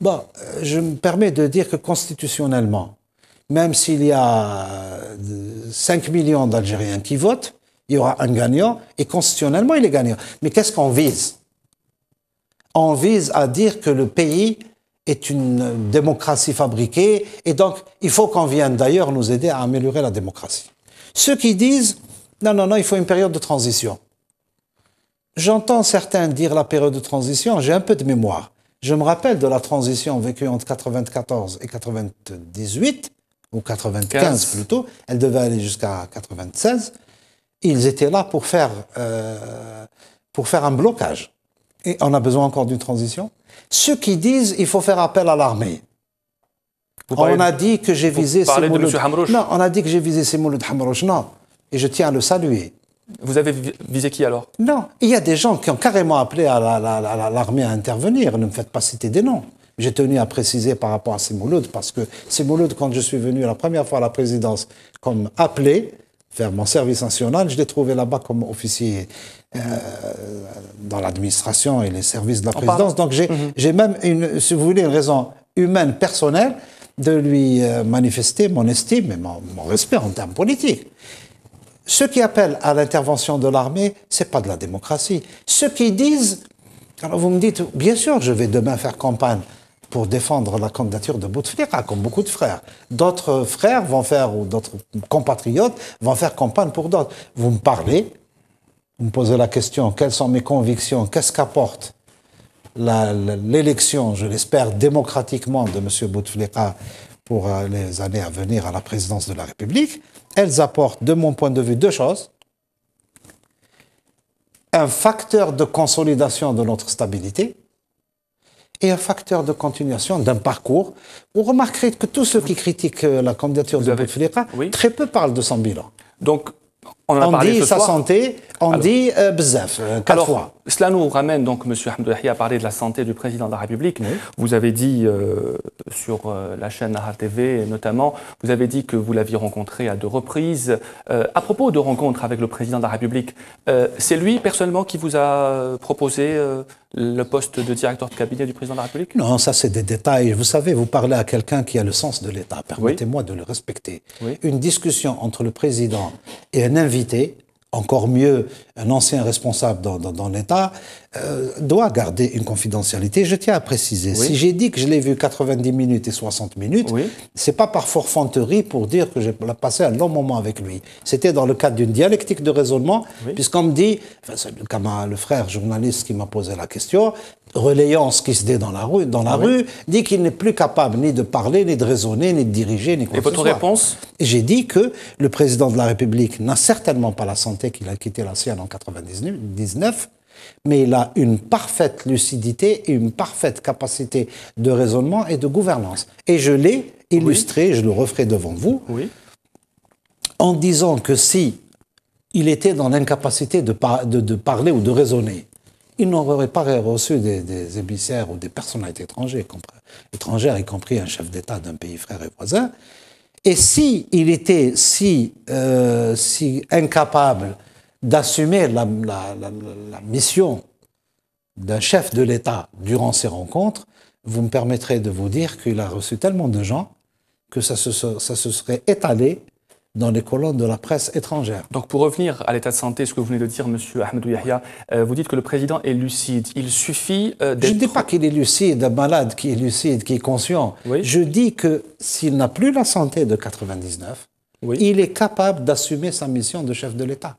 Bon, euh, je me permets de dire que constitutionnellement, même s'il y a 5 euh, millions d'Algériens qui votent, il y aura un gagnant, et constitutionnellement, il est gagnant. Mais qu'est-ce qu'on vise On vise à dire que le pays est une démocratie fabriquée, et donc il faut qu'on vienne d'ailleurs nous aider à améliorer la démocratie. Ceux qui disent, non, non, non, il faut une période de transition. J'entends certains dire la période de transition, j'ai un peu de mémoire. Je me rappelle de la transition vécue entre 1994 et 98, ou 95 plutôt, elle devait aller jusqu'à 96. Ils étaient là pour faire, euh, pour faire un blocage. Et on a besoin encore d'une transition. Ceux qui disent il faut faire appel à l'armée. On a dit que j'ai visé ces de Non, on a dit que j'ai visé ces Mouloud Hamrouch. Non. Et je tiens à le saluer. Vous avez visé qui alors Non. Il y a des gens qui ont carrément appelé à l'armée à intervenir. Ne me faites pas citer des noms. J'ai tenu à préciser par rapport à Simouloud, parce que Simouloud, quand je suis venu la première fois à la présidence comme appelé, faire mon service national, je l'ai trouvé là-bas comme officier euh, dans l'administration et les services de la présidence. Donc mhm. j'ai même, une, si vous voulez, une raison humaine, personnelle, de lui euh, manifester mon estime et mon, respect en termes politiques. Ceux qui appellent à l'intervention de l'armée, c'est pas de la démocratie. Ceux qui disent, alors vous me dites, bien sûr, je vais demain faire campagne pour défendre la candidature de Bouteflika, comme beaucoup de frères. D'autres frères vont faire, ou d'autres compatriotes vont faire campagne pour d'autres. Vous me parlez, vous me posez la question, quelles sont mes convictions, qu'est-ce qu'apporte l'élection, je l'espère démocratiquement, de M. Bouteflika pour euh, les années à venir à la présidence de la République, elles apportent, de mon point de vue, deux choses. Un facteur de consolidation de notre stabilité, et un facteur de continuation d'un parcours. Vous remarquerez que tous ceux qui critiquent euh, la candidature de Bouteflika, très peu parlent de son bilan. Donc, on, dit sa santé, on dit euh, bzaf, euh, quatre fois. Cela nous ramène donc, M. Hamdoulahi à parler de la santé du président de la République. Vous avez dit euh, sur la chaîne Nahar TV notamment, vous avez dit que vous l'aviez rencontré à deux reprises. à propos de rencontres avec le président de la République, c'est lui personnellement qui vous a proposé le poste de directeur de cabinet du président de la République Non, ça c'est des détails. Vous savez, vous parlez à quelqu'un qui a le sens de l'État. Permettez-moi de le respecter. Une discussion entre le président et un invité encore mieux un ancien responsable dans, l'État, euh, doit garder une confidentialité. Je tiens à préciser, si j'ai dit que je l'ai vu 90 minutes et 60 minutes, c'est pas par forfanterie pour dire que j'ai passé un long moment avec lui. C'était dans le cadre d'une dialectique de raisonnement, puisqu'on me dit, enfin, c'est le frère journaliste qui m'a posé la question, relayant ce qui se dit dans la rue, dans la ah rue dit qu'il n'est plus capable ni de parler, ni de raisonner, ni de diriger, ni quoi Et votre réponse J'ai dit que le président de la République n'a certainement pas la santé qu'il a quitté la sienne en 1999, mais il a une parfaite lucidité et une parfaite capacité de raisonnement et de gouvernance. Et je l'ai illustré, je le referai devant vous, oui. en disant que si il était dans l'incapacité de parler ou de raisonner, il n'aurait pas reçu des, des, émissaires ou des personnalités étrangères, y compris un chef d'État d'un pays frère et voisin. Et si il était si, euh, si incapable d'assumer la, mission d'un chef de l'État durant ces rencontres, vous me permettrez de vous dire qu'il a reçu tellement de gens que ça ça se serait étalé dans les colonnes de la presse étrangère. Donc pour revenir à l'état de santé, ce que vous venez de dire, M. Ahmedou Yahya, euh, vous dites que le président est lucide. Il suffit d'être... Euh, Je ne dis pas qu'il est lucide, un malade qui est lucide, qui est conscient. Oui. Je dis que s'il n'a plus la santé de 99, il est capable d'assumer sa mission de chef de l'État.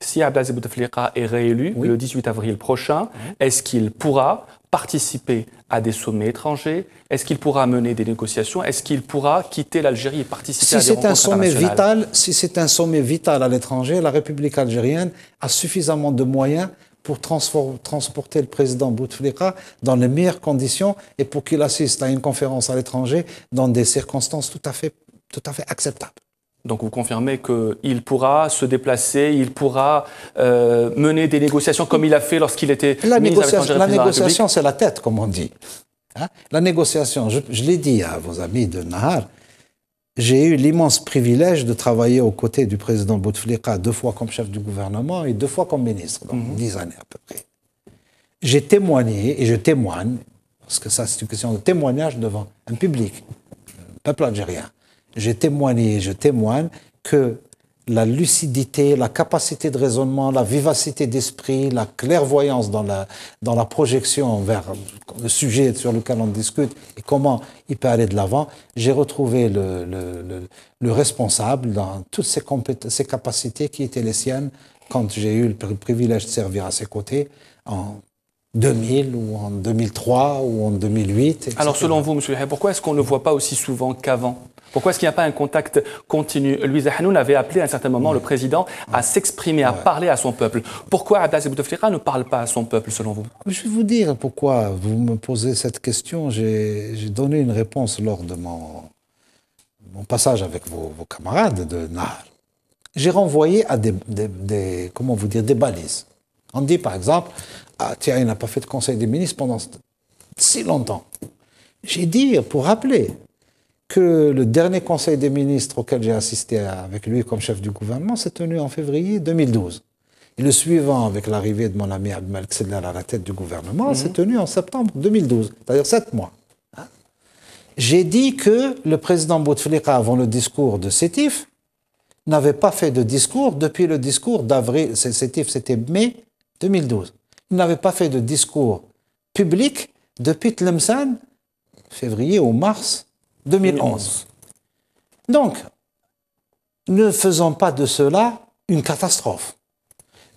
Si Abdelaziz Bouteflika est réélu le 18 avril prochain, est-ce qu'il pourra participer à des sommets étrangers Est-ce qu'il pourra mener des négociations Est-ce qu'il pourra quitter l'Algérie et participer à des rencontres un sommet vital, Si c'est un sommet vital à l'étranger, la République algérienne a suffisamment de moyens pour transporter le président Bouteflika dans les meilleures conditions et pour qu'il assiste à une conférence à l'étranger dans des circonstances tout à fait, tout à fait acceptables. Donc vous confirmez qu'il pourra se déplacer, il pourra euh, mener des négociations comme il a fait lorsqu'il était la négociation, La négociation, c'est la tête, comme on dit. Hein? La négociation, je, l'ai dit à vos amis de Nahar, j'ai eu l'immense privilège de travailler aux côtés du président Bouteflika deux fois comme chef du gouvernement et deux fois comme ministre, donc mhm. dix années à peu près. J'ai témoigné, et je témoigne, parce que ça c'est une question de témoignage devant un public, le euh, peuple algérien j'ai témoigné et je témoigne que la lucidité, la capacité de raisonnement, la vivacité d'esprit, la clairvoyance dans la, dans la projection vers le sujet sur lequel on discute et comment il peut aller de l'avant, j'ai retrouvé le, le, le, responsable dans toutes ces, ces capacités qui étaient les siennes quand j'ai eu le privilège de servir à ses côtés en 2000 ou en 2003 ou en 2008. Alors selon vous, M. pourquoi est-ce qu'on ne le voit pas aussi souvent qu'avant pourquoi est-ce qu'il n'y a pas un contact continu Louise Hanoun avait appelé à un certain moment le président à s'exprimer, à parler à son peuple. Pourquoi Abdelaziz Bouteflika ne parle pas à son peuple, selon vous Je vais vous dire pourquoi vous me posez cette question. J'ai donné une réponse lors de mon, passage avec vos, camarades de Nahar. J'ai renvoyé à des, comment vous dire, des balises. On dit par exemple, ah, tiens, il n'a pas fait de conseil des ministres pendant si longtemps. J'ai dit, pour rappeler, que le dernier Conseil des ministres auquel j'ai assisté avec lui comme chef du gouvernement s'est tenu en février 2012. Et le suivant, avec l'arrivée de mon ami Abdel Kseller à la tête du gouvernement, mhm. s'est tenu en septembre 2012, c'est-à-dire sept mois. Hein. j'ai dit que le président Bouteflika, avant le discours de Sétif, n'avait pas fait de discours depuis le discours d'avril, Sétif c'était mai 2012. Il n'avait pas fait de discours public depuis Tlemcen, février ou mars 2011. Donc, ne faisons pas de cela une catastrophe.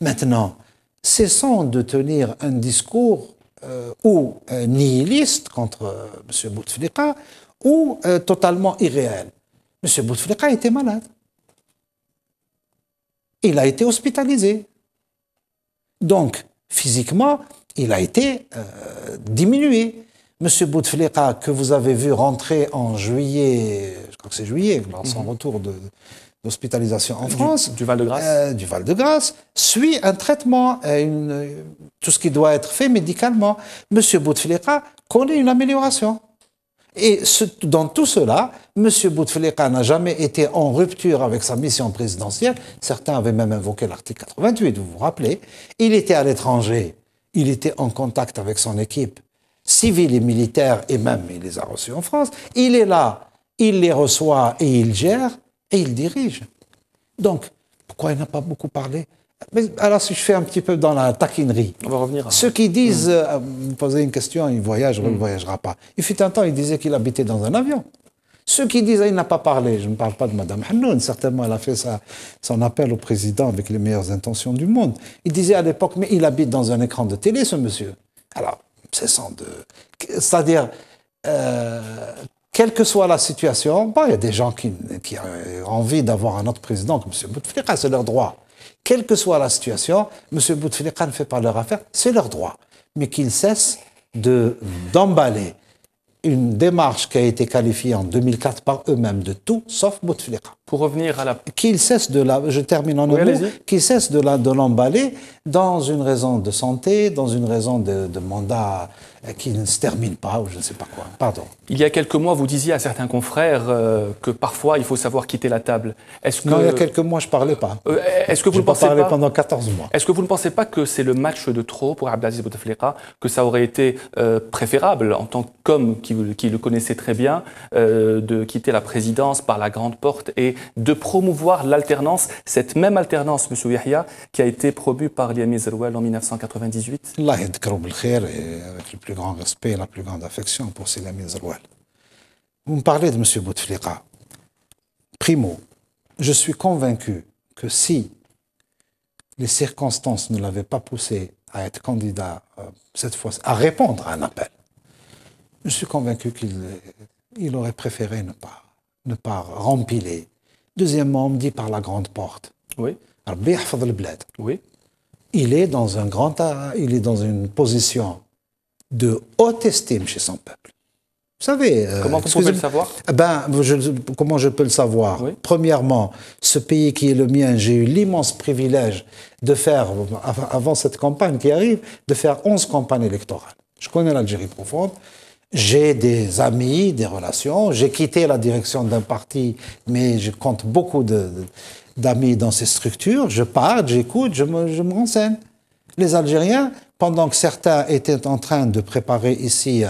Maintenant, cessons de tenir un discours euh, ou nihiliste contre euh, M. Bouteflika ou euh, totalement irréel. M. Bouteflika était malade. Il a été hospitalisé. Donc, physiquement, il a été diminué. Monsieur Bouteflika, que vous avez vu rentrer en juillet, je crois que c'est juillet, dans son mhm. retour d'hospitalisation en France, du Val-de-Grâce, euh, du Val-de-Grâce, suit un traitement, tout ce qui doit être fait médicalement. Monsieur Bouteflika connaît une amélioration. Et dans tout cela, Monsieur Bouteflika n'a jamais été en rupture avec sa mission présidentielle. Certains avaient même invoqué l'article 88, vous vous rappelez. Il était à l'étranger. Il était en contact avec son équipe civils et militaire et même il les a reçus en France, il est là, il les reçoit et il gère et il dirige. Donc, pourquoi il n'a pas beaucoup parlé mais alors, si je fais un petit peu dans la taquinerie, on va revenir. Ceux qui disent, mm. euh, euh, vous me posez une question, il voyage ou mm. il ne voyagera pas. Il fut un temps, il disait qu'il habitait dans un avion. Ceux qui disent, ah, il n'a pas parlé, je ne parle pas de Mme Hanoun, certainement elle a fait son appel au président avec les meilleures intentions du monde. Il disait à l'époque, mais il habite dans un écran de télé, ce monsieur. Alors, de. C'est-à-dire, euh, quelle que soit la situation, il y a des gens qui, ont envie d'avoir un autre président que M. Bouteflika, c'est leur droit. Quelle que soit la situation, M. Bouteflika ne fait pas leur affaire, c'est leur droit. Mais qu'ils cessent d'emballer une démarche qui a été qualifiée en 2004 par eux-mêmes de tout sauf Bouteflika pour revenir à la... Qu'il cesse de la... Je termine en Qu'il cesse de l'emballer dans une raison de santé, dans une raison de, mandat euh, qui ne se termine pas ou je ne sais pas quoi. Pardon. Il y a quelques mois, vous disiez à certains confrères euh, que parfois il faut savoir quitter la table. Est-ce que... Non, il y a quelques mois, je ne parlais pas. Euh, est-ce que vous ne pensez pas... pendant 14 mois. Est-ce que vous ne pensez pas que c'est le match de trop pour Abdelaziz Bouteflika, que ça aurait été préférable en tant qu'homme qui, qui, le connaissait très bien, de quitter la présidence par la grande porte et de promouvoir l'alternance, cette même alternance, M. Yahya, qui a été promue par Liam Zeroual en 1998 Allah et avec le plus grand respect et la plus grande affection pour Liam Zeroual. Vous me parlez de M. Bouteflika. Primo, je suis convaincu que si les circonstances ne l'avaient pas poussé à être candidat euh, cette fois, à répondre à un appel, je suis convaincu qu'il aurait préféré ne pas, ne pas rempiler Deuxièmement, on me dit par la grande porte. Oui. Il est dans un grand, il est dans une position de haute estime chez son peuple. Vous savez. Euh, comment vous pouvez le savoir eh ben, je, comment je peux le savoir Premièrement, ce pays qui est le mien, j'ai eu l'immense privilège de faire, avant cette campagne qui arrive, de faire 11 campagnes électorales. Je connais l'Algérie profonde. J'ai des amis, des relations. J'ai quitté la direction d'un parti, mais je compte beaucoup d'amis dans ces structures. Je parle, j'écoute, je me, renseigne. Les Algériens, pendant que certains étaient en train de préparer ici, euh,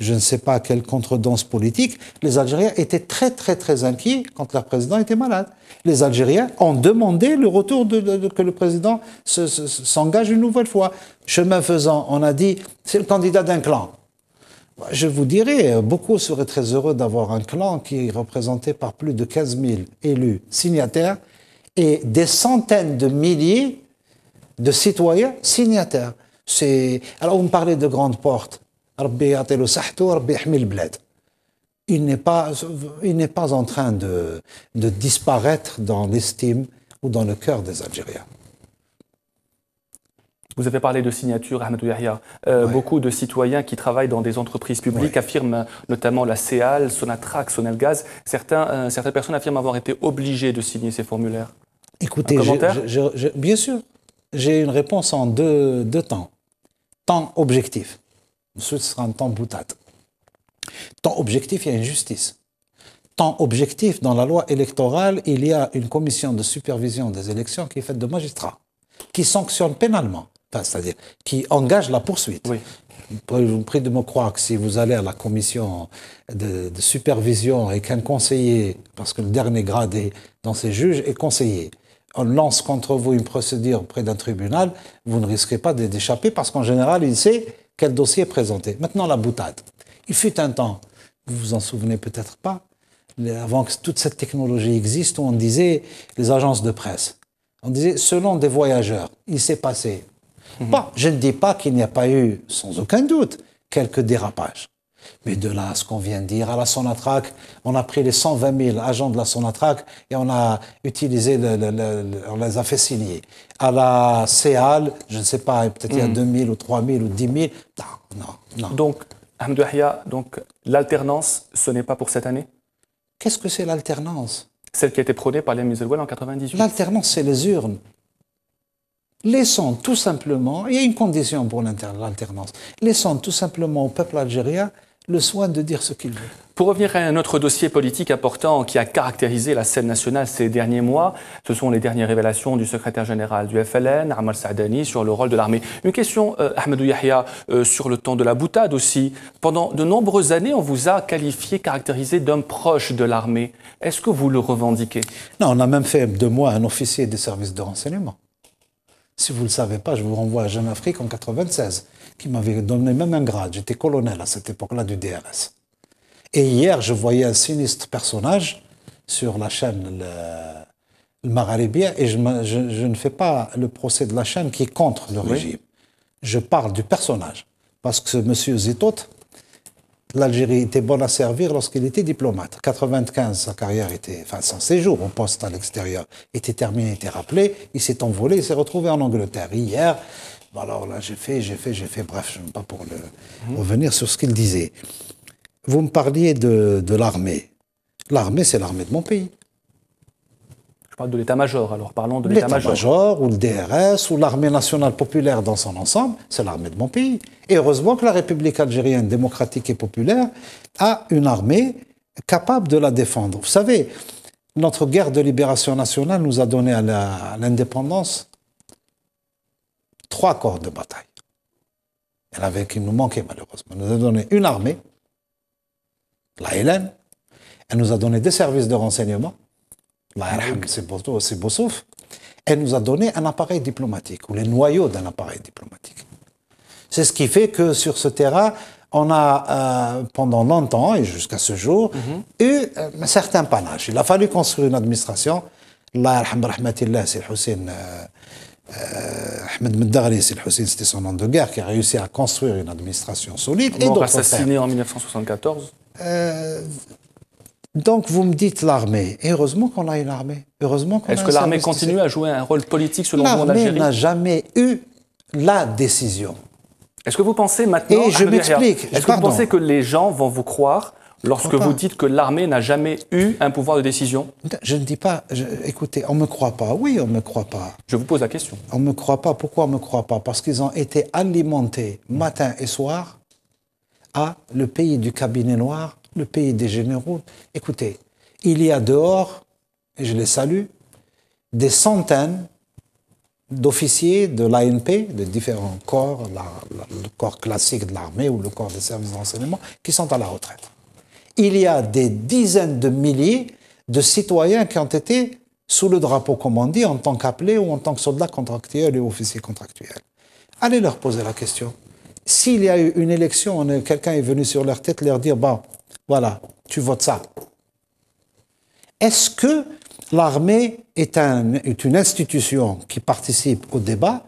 je ne sais pas quelle contredanse politique, les Algériens étaient très, très, très inquiets quand leur président était malade. Les Algériens ont demandé le retour de, que le président s'engage se, une nouvelle fois. Chemin faisant, on a dit, c'est le candidat d'un clan. Je vous dirais, beaucoup seraient très heureux d'avoir un clan qui est représenté par plus de 15 000 élus signataires et des centaines de milliers de citoyens signataires. C'est... Alors, vous me parlez de grandes portes. Il n'est pas, il n'est pas en train de disparaître dans l'estime ou dans le cœur des Algériens. Vous avez parlé de signature, Ahmed Yahya. Euh, beaucoup de citoyens qui travaillent dans des entreprises publiques affirment, notamment la CEAL, Sonatrax, Sonelgaz, certains, euh, certaines personnes affirment avoir été obligées de signer ces formulaires. Écoutez, bien sûr, j'ai une réponse en deux, temps. Temps objectif. ce sera un temps boutade. Temps objectif, il y a une justice. Temps objectif, dans la loi électorale, il y a une commission de supervision des élections qui est faite de magistrats, qui sanctionne pénalement c'est-à-dire qui engage la poursuite. Je vous prie de me croire que si vous allez à la commission de, supervision et qu'un conseiller, parce que le dernier gradé dans ces juges est conseiller, on lance contre vous une procédure auprès d'un tribunal, vous ne risquez pas d'échapper parce qu'en général, il sait quel dossier est présenté. Maintenant, la boutade. Il fut un temps, vous vous en souvenez peut-être pas, avant que toute cette technologie existe, où on disait les agences de presse. On disait selon des voyageurs, il s'est passé Mhm. je ne dis pas qu'il n'y a pas eu, sans aucun doute, quelques dérapages. Mais de là ce qu'on vient de dire, à la Sonatrac, on a pris les 120 000 agents de la Sonatrac et on a utilisé, les a fait signer. À la CEAL, je ne sais pas, peut-être il y a 2 mhm. 000 ou 3 000 ou 10 000. Non, non, Donc, Hamdouhia, donc l'alternance, ce n'est pas pour cette année Qu'est-ce que c'est l'alternance Celle qui a été prônée par les Musulmans en 98. L'alternance, c'est les urnes. Laissons tout simplement, il y a une condition pour l'alternance, laissons tout simplement au peuple algérien le soin de dire ce qu'il veut. Pour revenir à un autre dossier politique important qui a caractérisé la scène nationale ces derniers mois, ce sont les dernières révélations du secrétaire général du FLN, Amal Saadani, sur le rôle de l'armée. Une question, euh, Ahmedou Yahya, euh, sur le temps de la boutade aussi. Pendant de nombreuses années, on vous a qualifié, caractérisé d'un proche de l'armée. Est-ce que vous le revendiquez Non, on a même fait de moi un officier des services de renseignement. Si vous ne le savez pas, je vous renvoie à Jeune Afrique en 96, qui m'avait donné même un grade. J'étais colonel à cette époque-là du DRS. Et hier, je voyais un sinistre personnage sur la chaîne le, Maralibia, et je, ne fais pas le procès de la chaîne qui est contre le régime. Je parle du personnage. Parce que ce monsieur Zitot, l'Algérie était bonne à servir lorsqu'il était diplomate. 95, sa carrière était, enfin son séjour au poste à l'extérieur était terminé, était rappelé. Il s'est envolé, il s'est retrouvé en Angleterre hier. alors là, j'ai fait, j'ai fait, j'ai fait. Bref, je ne pas pour mhm. revenir sur ce qu'il disait. Vous me parliez de l'armée. L'armée, c'est l'armée de mon pays. Je parle de l'état-major, alors parlons de l'état-major. L'état-major ou le DRS ou l'armée nationale populaire dans son ensemble, c'est l'armée de mon pays. Et heureusement que la République algérienne démocratique et populaire a une armée capable de la défendre. Vous savez, notre guerre de libération nationale nous a donné à l'indépendance trois corps de bataille. Elle avait qui nous manquait malheureusement. Elle nous a donné une armée, la Hélène, elle nous a donné des services de renseignement, c'est sauf, elle nous a donné un appareil diplomatique, ou les noyaux d'un appareil diplomatique. C'est ce qui fait que sur ce terrain, on a euh, pendant longtemps et jusqu'à ce jour mhm. eu euh, certains panaches. Il a fallu construire une administration. Allah c'est Hussein, euh, Ahmed Meddari, c'est Hussein, c'était son nom de guerre, qui a réussi à construire une administration solide. et assassiné en 1974 donc vous me dites l'armée. Et heureusement qu'on a une armée. Heureusement qu'on Est-ce que l'armée continue à jouer un rôle politique selon vous en Algérie L'armée n'a jamais eu la décision. Est-ce que vous pensez maintenant Et je m'explique. Est-ce que vous pensez que les gens vont vous croire lorsque vous dites que l'armée n'a jamais eu un pouvoir de décision Je ne dis pas. écoutez, on me croit pas. Oui, on me croit pas. Je vous pose la question. On me croit pas. Pourquoi on me croit pas Parce qu'ils ont été alimentés matin et soir à le pays du cabinet noir le pays des généraux. Écoutez, il y a dehors, et je les salue, des centaines d'officiers de l'ANP, de différents corps, le corps classique de l'armée ou le corps des services d'enseignement, qui sont à la retraite. Il y a des dizaines de milliers de citoyens qui ont été sous le drapeau, comme on dit, en tant qu'appelés ou en tant que soldats contractuels ou officiers contractuels. Allez leur poser la question. S'il y a eu une élection, quelqu'un est venu sur leur tête leur dire, bah, voilà, tu votes ça. Est-ce que l'armée est, une institution qui participe au débat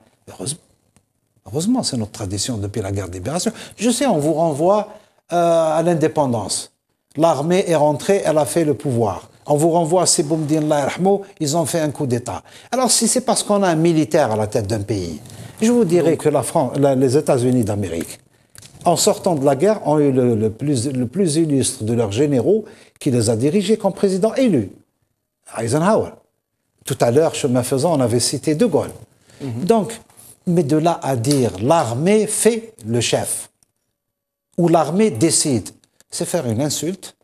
Heureusement, c'est notre tradition depuis la guerre de libération. Je sais, on vous renvoie euh, à l'indépendance. L'armée est rentrée, elle a fait le pouvoir. On vous renvoie à Siboumdin Lahmo, ils ont fait un coup d'État. Alors si c'est parce qu'on a un militaire à la tête d'un pays, je vous dirais que les États-Unis d'Amérique, en sortant de la guerre, ont eu le, plus, illustre de leurs généraux qui les a dirigés comme président élu, Eisenhower. Tout à l'heure, chemin faisant, on avait cité De Gaulle. Mhm. Donc, mais de là à dire l'armée fait le chef, ou l'armée décide, c'est faire une insulte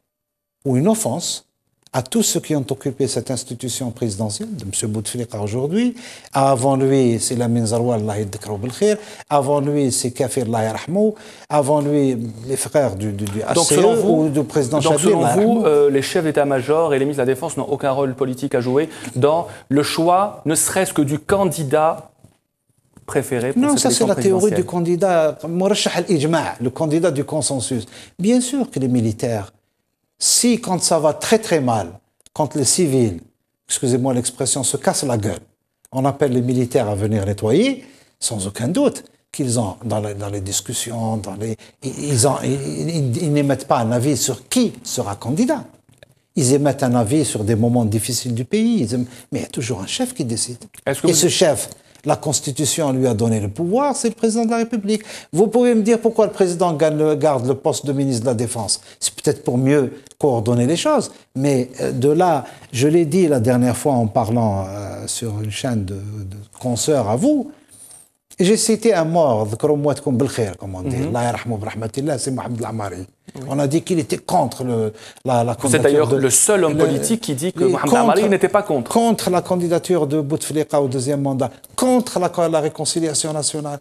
ou une offense à tous ceux qui ont occupé cette institution présidentielle, de M. Bouteflika aujourd'hui. Avant lui, c'est Lamin Zarwa, Allah khair. Avant lui, c'est Kafir, Allah Avant lui, les frères du, du, e ou du président Donc, selon vous, euh, les chefs d'état-major et les ministres de la Défense n'ont aucun rôle politique à jouer dans le choix, ne serait-ce que du candidat préféré pour Non, ça c'est la théorie du candidat, le candidat du consensus. Bien sûr que les militaires si quand ça va très très mal, quand les civils, excusez-moi l'expression, se cassent la gueule, on appelle les militaires à venir nettoyer, sans aucun doute qu'ils ont dans les, discussions, dans les, ils, ont, ils, n'émettent pas un avis sur qui sera candidat. Ils émettent un avis sur des moments difficiles du pays. mais il y a toujours un chef qui décide. Et ce chef, la Constitution lui a donné le pouvoir, c'est le président de la République. Vous pouvez me dire pourquoi le président garde le poste de ministre de la Défense C'est peut-être pour mieux coordonner les choses. Mais euh, de là, je l'ai dit la dernière fois en parlant euh, sur une chaîne de, de consoeurs à vous, j'ai cité un mort, comme on dit, mhm. c'est Mohamed on a dit qu'il était contre le, la, candidature. C'est d'ailleurs le seul homme politique qui dit que Mohamed Amari n'était pas contre. Contre la candidature de Bouteflika au deuxième mandat, contre la, la réconciliation nationale.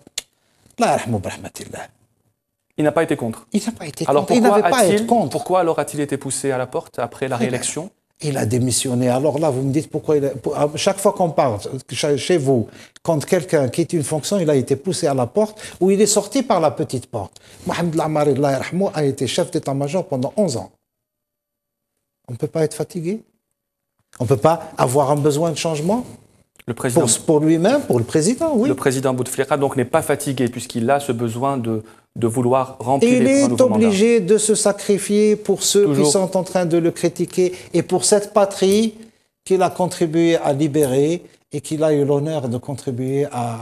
Il n'a pas été contre. Il n'a pas été contre. Alors pourquoi, pas été contre. pourquoi alors a-t-il été poussé à la porte après la réélection il a démissionné. Alors là, vous me dites pourquoi il a, ah, chaque fois qu'on parle chez vous, quand quelqu'un quitte une fonction, il a été poussé à la porte ou il est sorti par la petite porte. Mohamed Lamar a été chef d'état-major pendant 11 ans. On ne peut pas être fatigué. On ne peut pas avoir un besoin de changement. Le président, pour, pour lui-même, pour le président, oui. Le président Bouteflika donc n'est pas fatigué puisqu'il a ce besoin de de vouloir remplir Il est obligé de se sacrifier pour ceux qui sont en train de le critiquer et pour cette patrie qu'il a contribué à libérer et qu'il a eu l'honneur de contribuer à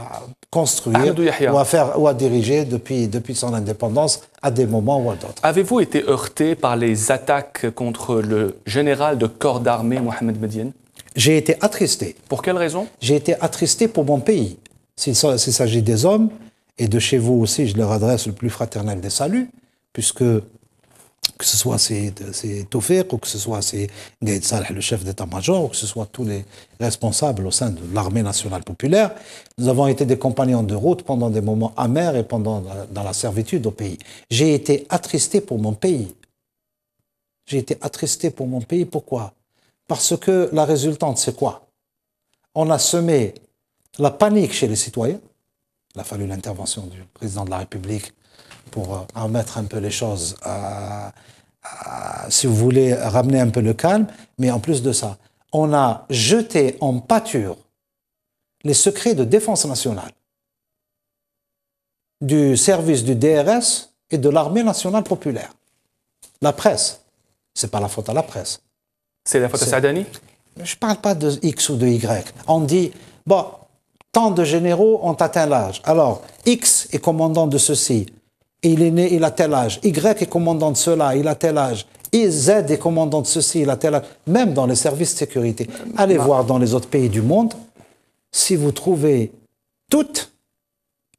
construire ou à, faire, ou à diriger depuis, depuis son indépendance à des moments ou à d'autres. Avez-vous été heurté par les attaques contre le général de corps d'armée Mohamed Medine J'ai été attristé. Pour quelle raison J'ai été attristé pour mon pays. S'il s'agit des hommes, et de chez vous aussi, je leur adresse le plus fraternel des saluts, puisque que ce soit c'est ou que ce soit c'est le chef d'état-major, ou que ce soit tous les responsables au sein de l'armée nationale populaire, nous avons été des compagnons de route pendant des moments amers et pendant euh, dans la servitude au pays. J'ai été attristé pour mon pays. J'ai été attristé pour mon pays. Pourquoi Parce que la résultante, c'est quoi On a semé la panique chez les citoyens, il a fallu l'intervention du président de la République pour remettre euh, un peu les choses, si vous voulez, ramener un peu le calme. Mais en plus de ça, on a jeté en pâture les secrets de défense nationale du service du DRS et de l'armée nationale populaire. La presse, ce n'est pas la faute à la presse. C'est la faute à Sadani Je ne parle pas de X ou de Y. On dit, bon, tant de généraux ont atteint l'âge. Alors, X est commandant de ceci, il est né, il a tel âge. Y est commandant de cela, il a tel âge. Et Z est commandant de ceci, il a tel âge. Même dans les services de sécurité. Allez bah. voir dans les autres pays du monde, si vous trouvez toutes,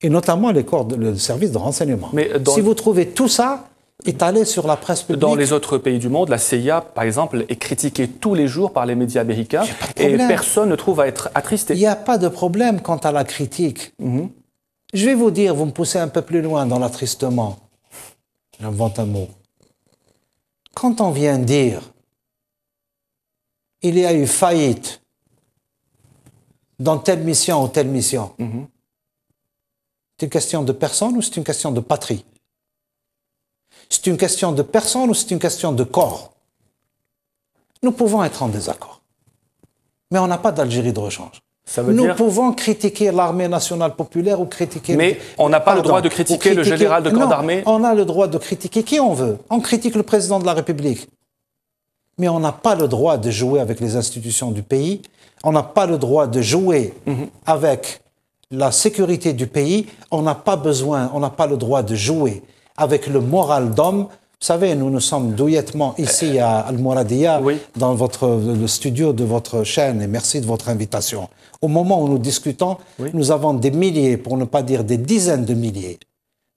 et notamment les corps de, le service de renseignement, si vous trouvez tout ça, sur la presse Dans les autres pays du monde, la CIA, par exemple, est critiquée tous les jours par les médias américains et personne ne trouve à être attristé. Il n'y a pas de problème quant à la critique. Mhm. Je vais vous dire, vous me poussez un peu plus loin dans l'attristement. J'invente un mot. Quand on vient dire il y a eu faillite dans telle mission ou telle mission, mhm. c'est une question de personne ou c'est une question de patrie c'est une question de personne ou c'est une question de corps Nous pouvons être en désaccord. Mais on n'a pas d'Algérie de rechange. Ça veut nous pouvons critiquer l'armée nationale populaire ou critiquer... Mais on n'a pas le droit de critiquer, le général de corps d'armée On a le droit de critiquer qui on veut. On critique le président de la République. Mais on n'a pas le droit de jouer avec les institutions du pays. On n'a pas le droit de jouer mhm. avec la sécurité du pays. On n'a pas besoin, on n'a pas le droit de jouer avec le moral d'homme. Vous savez, nous nous sommes douillettement ici à Al-Mouradia, dans votre, le studio de votre chaîne, et merci de votre invitation. Au moment où nous discutons, nous avons des milliers, pour ne pas dire des dizaines de milliers,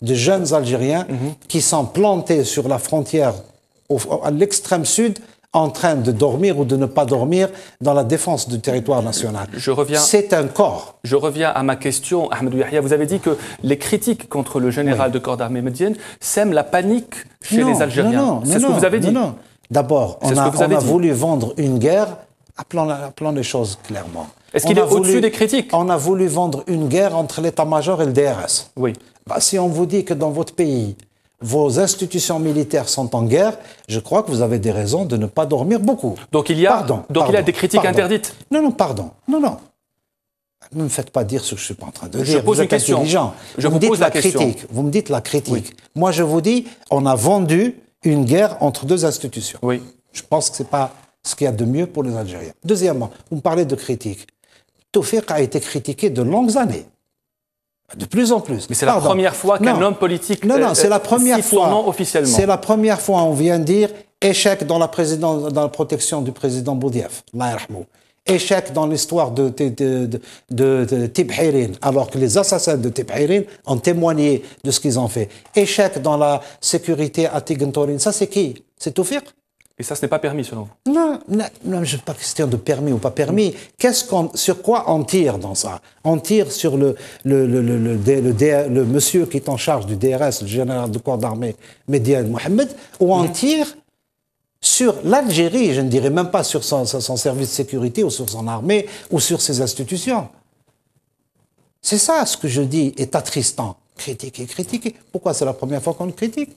de jeunes Algériens mhm. qui sont plantés sur la frontière à l'extrême sud en train de dormir ou de ne pas dormir dans la défense du territoire national. Je reviens. C'est un corps. Je reviens à ma question, Ahmed Yahya. Vous avez dit que les critiques contre le général de corps d'armée médienne sèment la panique chez les Algériens. Non, non, C'est ce que vous avez dit. non D'abord, on, a, a voulu vendre une guerre. Appelons, les choses clairement. Est-ce qu'il est, au-dessus des critiques On a voulu vendre une guerre entre l'état-major et le DRS. Oui. Bah, si on vous dit que dans votre pays, vos institutions militaires sont en guerre, je crois que vous avez des raisons de ne pas dormir beaucoup. Donc il y a, donc il a des critiques interdites Non, non, pardon. Non, non. Ne me faites pas dire ce que je ne suis pas en train de dire. – je Pose une question. Je vous, pose la, critique. Vous me dites la critique. Moi, je vous dis, on a vendu une guerre entre deux institutions. Oui. Je pense que ce n'est pas ce qu'il y a de mieux pour les Algériens. Deuxièmement, vous me parlez de critique. Tofir a été critiqué de longues années. De plus en plus. Mais c'est la première fois qu'un homme politique. Non, non, euh, c'est la première fois. officiellement. C'est la première fois, on vient dire, échec dans la, dans la protection du président Boudiaf, échec dans l'histoire de, de, alors que les assassins de Tibhirin ont témoigné de ce qu'ils ont fait. Échec dans la sécurité à Tigantorin, ça c'est qui C'est Toufir et ça, ce n'est pas permis, selon vous Non, je ne pas question de permis ou pas permis. quest qu'on, sur quoi on tire dans ça On tire sur le, le, monsieur qui est en charge du DRS, le général de corps d'armée, Médiane Mohamed, ou on tire sur l'Algérie, je ne dirais même pas sur son, service de sécurité ou sur son armée ou sur ses institutions. C'est ça ce que je dis est attristant. Critiquer, critiquer. Pourquoi c'est la première fois qu'on le critique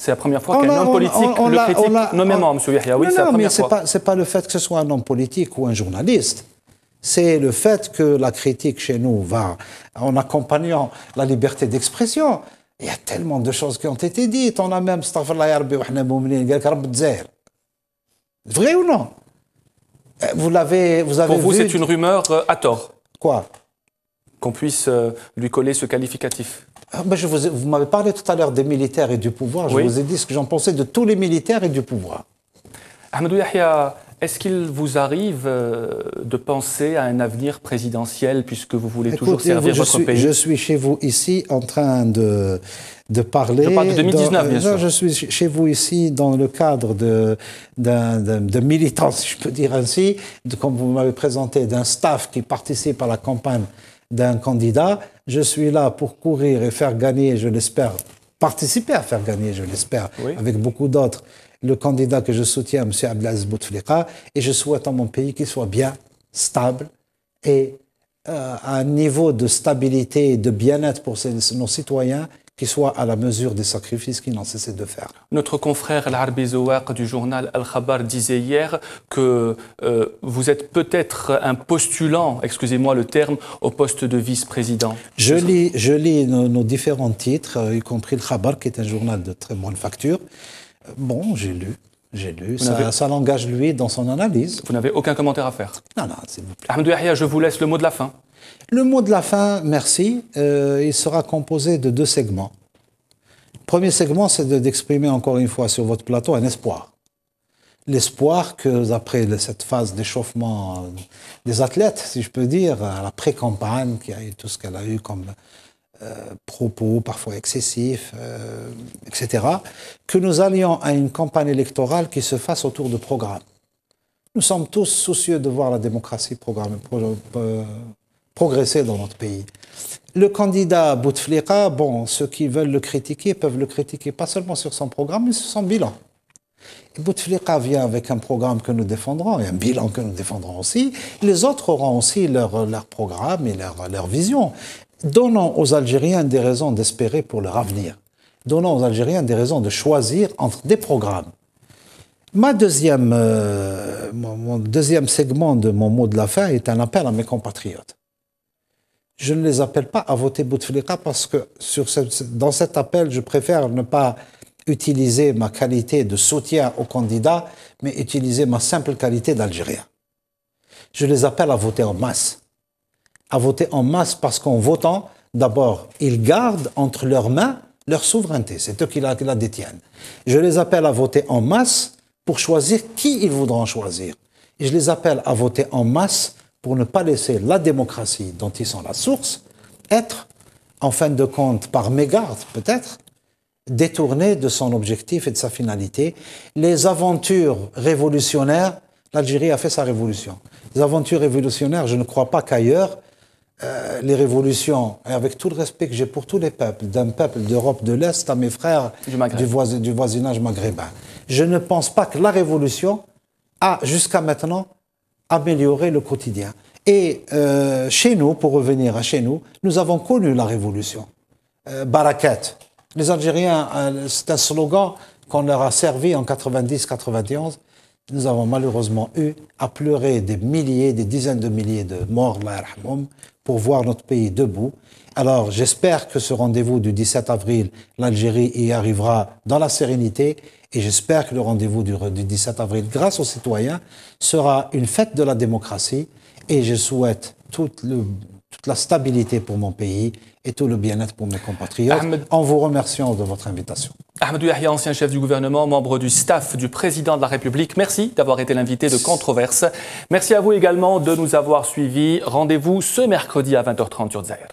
c'est la première fois qu'un homme politique on, le critique nommément, M. Non, non, mais ce n'est pas, le fait que ce soit un homme politique ou un journaliste. C'est le fait que la critique chez nous va en accompagnant la liberté d'expression. Il y a tellement de choses qui ont été dites. On a même, Vrai ou non euh, Vous l'avez, vous avez Pour vous, c'est une rumeur euh, à tort. Quoi Qu'on puisse euh, lui coller ce qualificatif. Ah, ben, vous, m'avez parlé tout à l'heure des militaires et du pouvoir. Je vous ai dit ce que j'en pensais de tous les militaires et du pouvoir. Ahmedou Yahya, est-ce qu'il vous arrive euh, de penser à un avenir présidentiel puisque vous voulez toujours servir votre pays Je suis chez vous ici en train de, de parler. Je parle de 2019, bien euh, sûr. je suis chez vous ici dans le cadre de, d'un, militant, si je peux dire ainsi, comme vous m'avez présenté, d'un staff qui participe à la campagne d'un candidat. Je suis là pour courir et faire gagner, je l'espère, participer à faire gagner, je l'espère, avec beaucoup d'autres, le candidat que je soutiens, M. Abdelaziz Bouteflika. Et je souhaite à mon pays qu'il soit bien, stable et euh, à un niveau de stabilité et de bien-être pour nos citoyens qui soit à la mesure des sacrifices qu'ils n'ont cessé de faire. Notre confrère al du journal Al-Khabar disait hier que euh, vous êtes peut-être un postulant, excusez-moi le terme, au poste de vice-président. Je lis, je lis nos, différents titres, euh, y compris le Khabar qui est un journal de très bonne facture. Euh, bon, j'ai lu. J'ai lu. ça, l'engage, lui, dans son analyse. Vous n'avez aucun commentaire à faire Non, non, s'il vous plaît. je vous laisse le mot de la fin. Le mot de la fin, merci, euh, il sera composé de deux segments. Le premier segment, c'est d'exprimer encore une fois sur votre plateau un espoir. L'espoir que, après cette phase d'échauffement euh, des athlètes, si je peux dire, à la pré-campagne, qui a eu tout ce qu'elle a eu comme euh, propos parfois excessifs, etc., que nous allions à une campagne électorale qui se fasse autour de programmes. Nous sommes tous soucieux de voir la démocratie programme, progresser dans notre pays. Le candidat Bouteflika, bon, ceux qui veulent le critiquer peuvent le critiquer pas seulement sur son programme, mais sur son bilan. Et Bouteflika vient avec un programme que nous défendrons et un bilan que nous défendrons aussi. Les autres auront aussi leur, leur programme et leur, vision. donnant aux Algériens des raisons d'espérer pour leur avenir. donnant aux Algériens des raisons de choisir entre des programmes. Ma deuxième, euh, mon deuxième segment de mon mot de la fin est un appel à mes compatriotes je ne les appelle pas à voter Bouteflika parce que dans cet appel, je préfère ne pas utiliser ma qualité de soutien au candidat, mais utiliser ma simple qualité d'Algérien. Je les appelle à voter en masse. À voter en masse parce qu'en votant, d'abord, ils gardent entre leurs mains leur souveraineté. C'est eux qui la, détiennent. Je les appelle à voter en masse pour choisir qui ils voudront choisir. je les appelle à voter en masse pour ne pas laisser la démocratie dont ils sont la source être, en fin de compte, par mégarde peut-être, détournée de son objectif et de sa finalité. Les aventures révolutionnaires, l'Algérie a fait sa révolution. Les aventures révolutionnaires, je ne crois pas qu'ailleurs, euh, les révolutions, et avec tout le respect que j'ai pour tous les peuples, d'un peuple d'Europe de l'Est à mes frères du voisinage maghrébin, je ne pense pas que la révolution a jusqu'à maintenant améliorer le quotidien. Et euh, chez nous, pour revenir à chez nous, nous avons connu la révolution. Euh, Les Algériens, euh, c'est un slogan qu'on leur a servi en 90-91. Nous avons malheureusement eu à pleurer des milliers, des dizaines de milliers de morts, pour voir notre pays debout. Alors j'espère que ce rendez-vous du 17 avril, l'Algérie y arrivera dans la sérénité et j'espère que le rendez-vous du, du 17 avril, grâce aux citoyens, sera une fête de la démocratie et je souhaite tout le toute la stabilité pour mon pays et tout le bien-être pour mes compatriotes. en vous remerciant de votre invitation. Ahmed Yahya, ancien chef du gouvernement, membre du staff du président de la République, merci d'avoir été l'invité de Controverse. Merci à vous également de nous avoir suivis. Rendez-vous ce mercredi à 20h30 sur Zaire.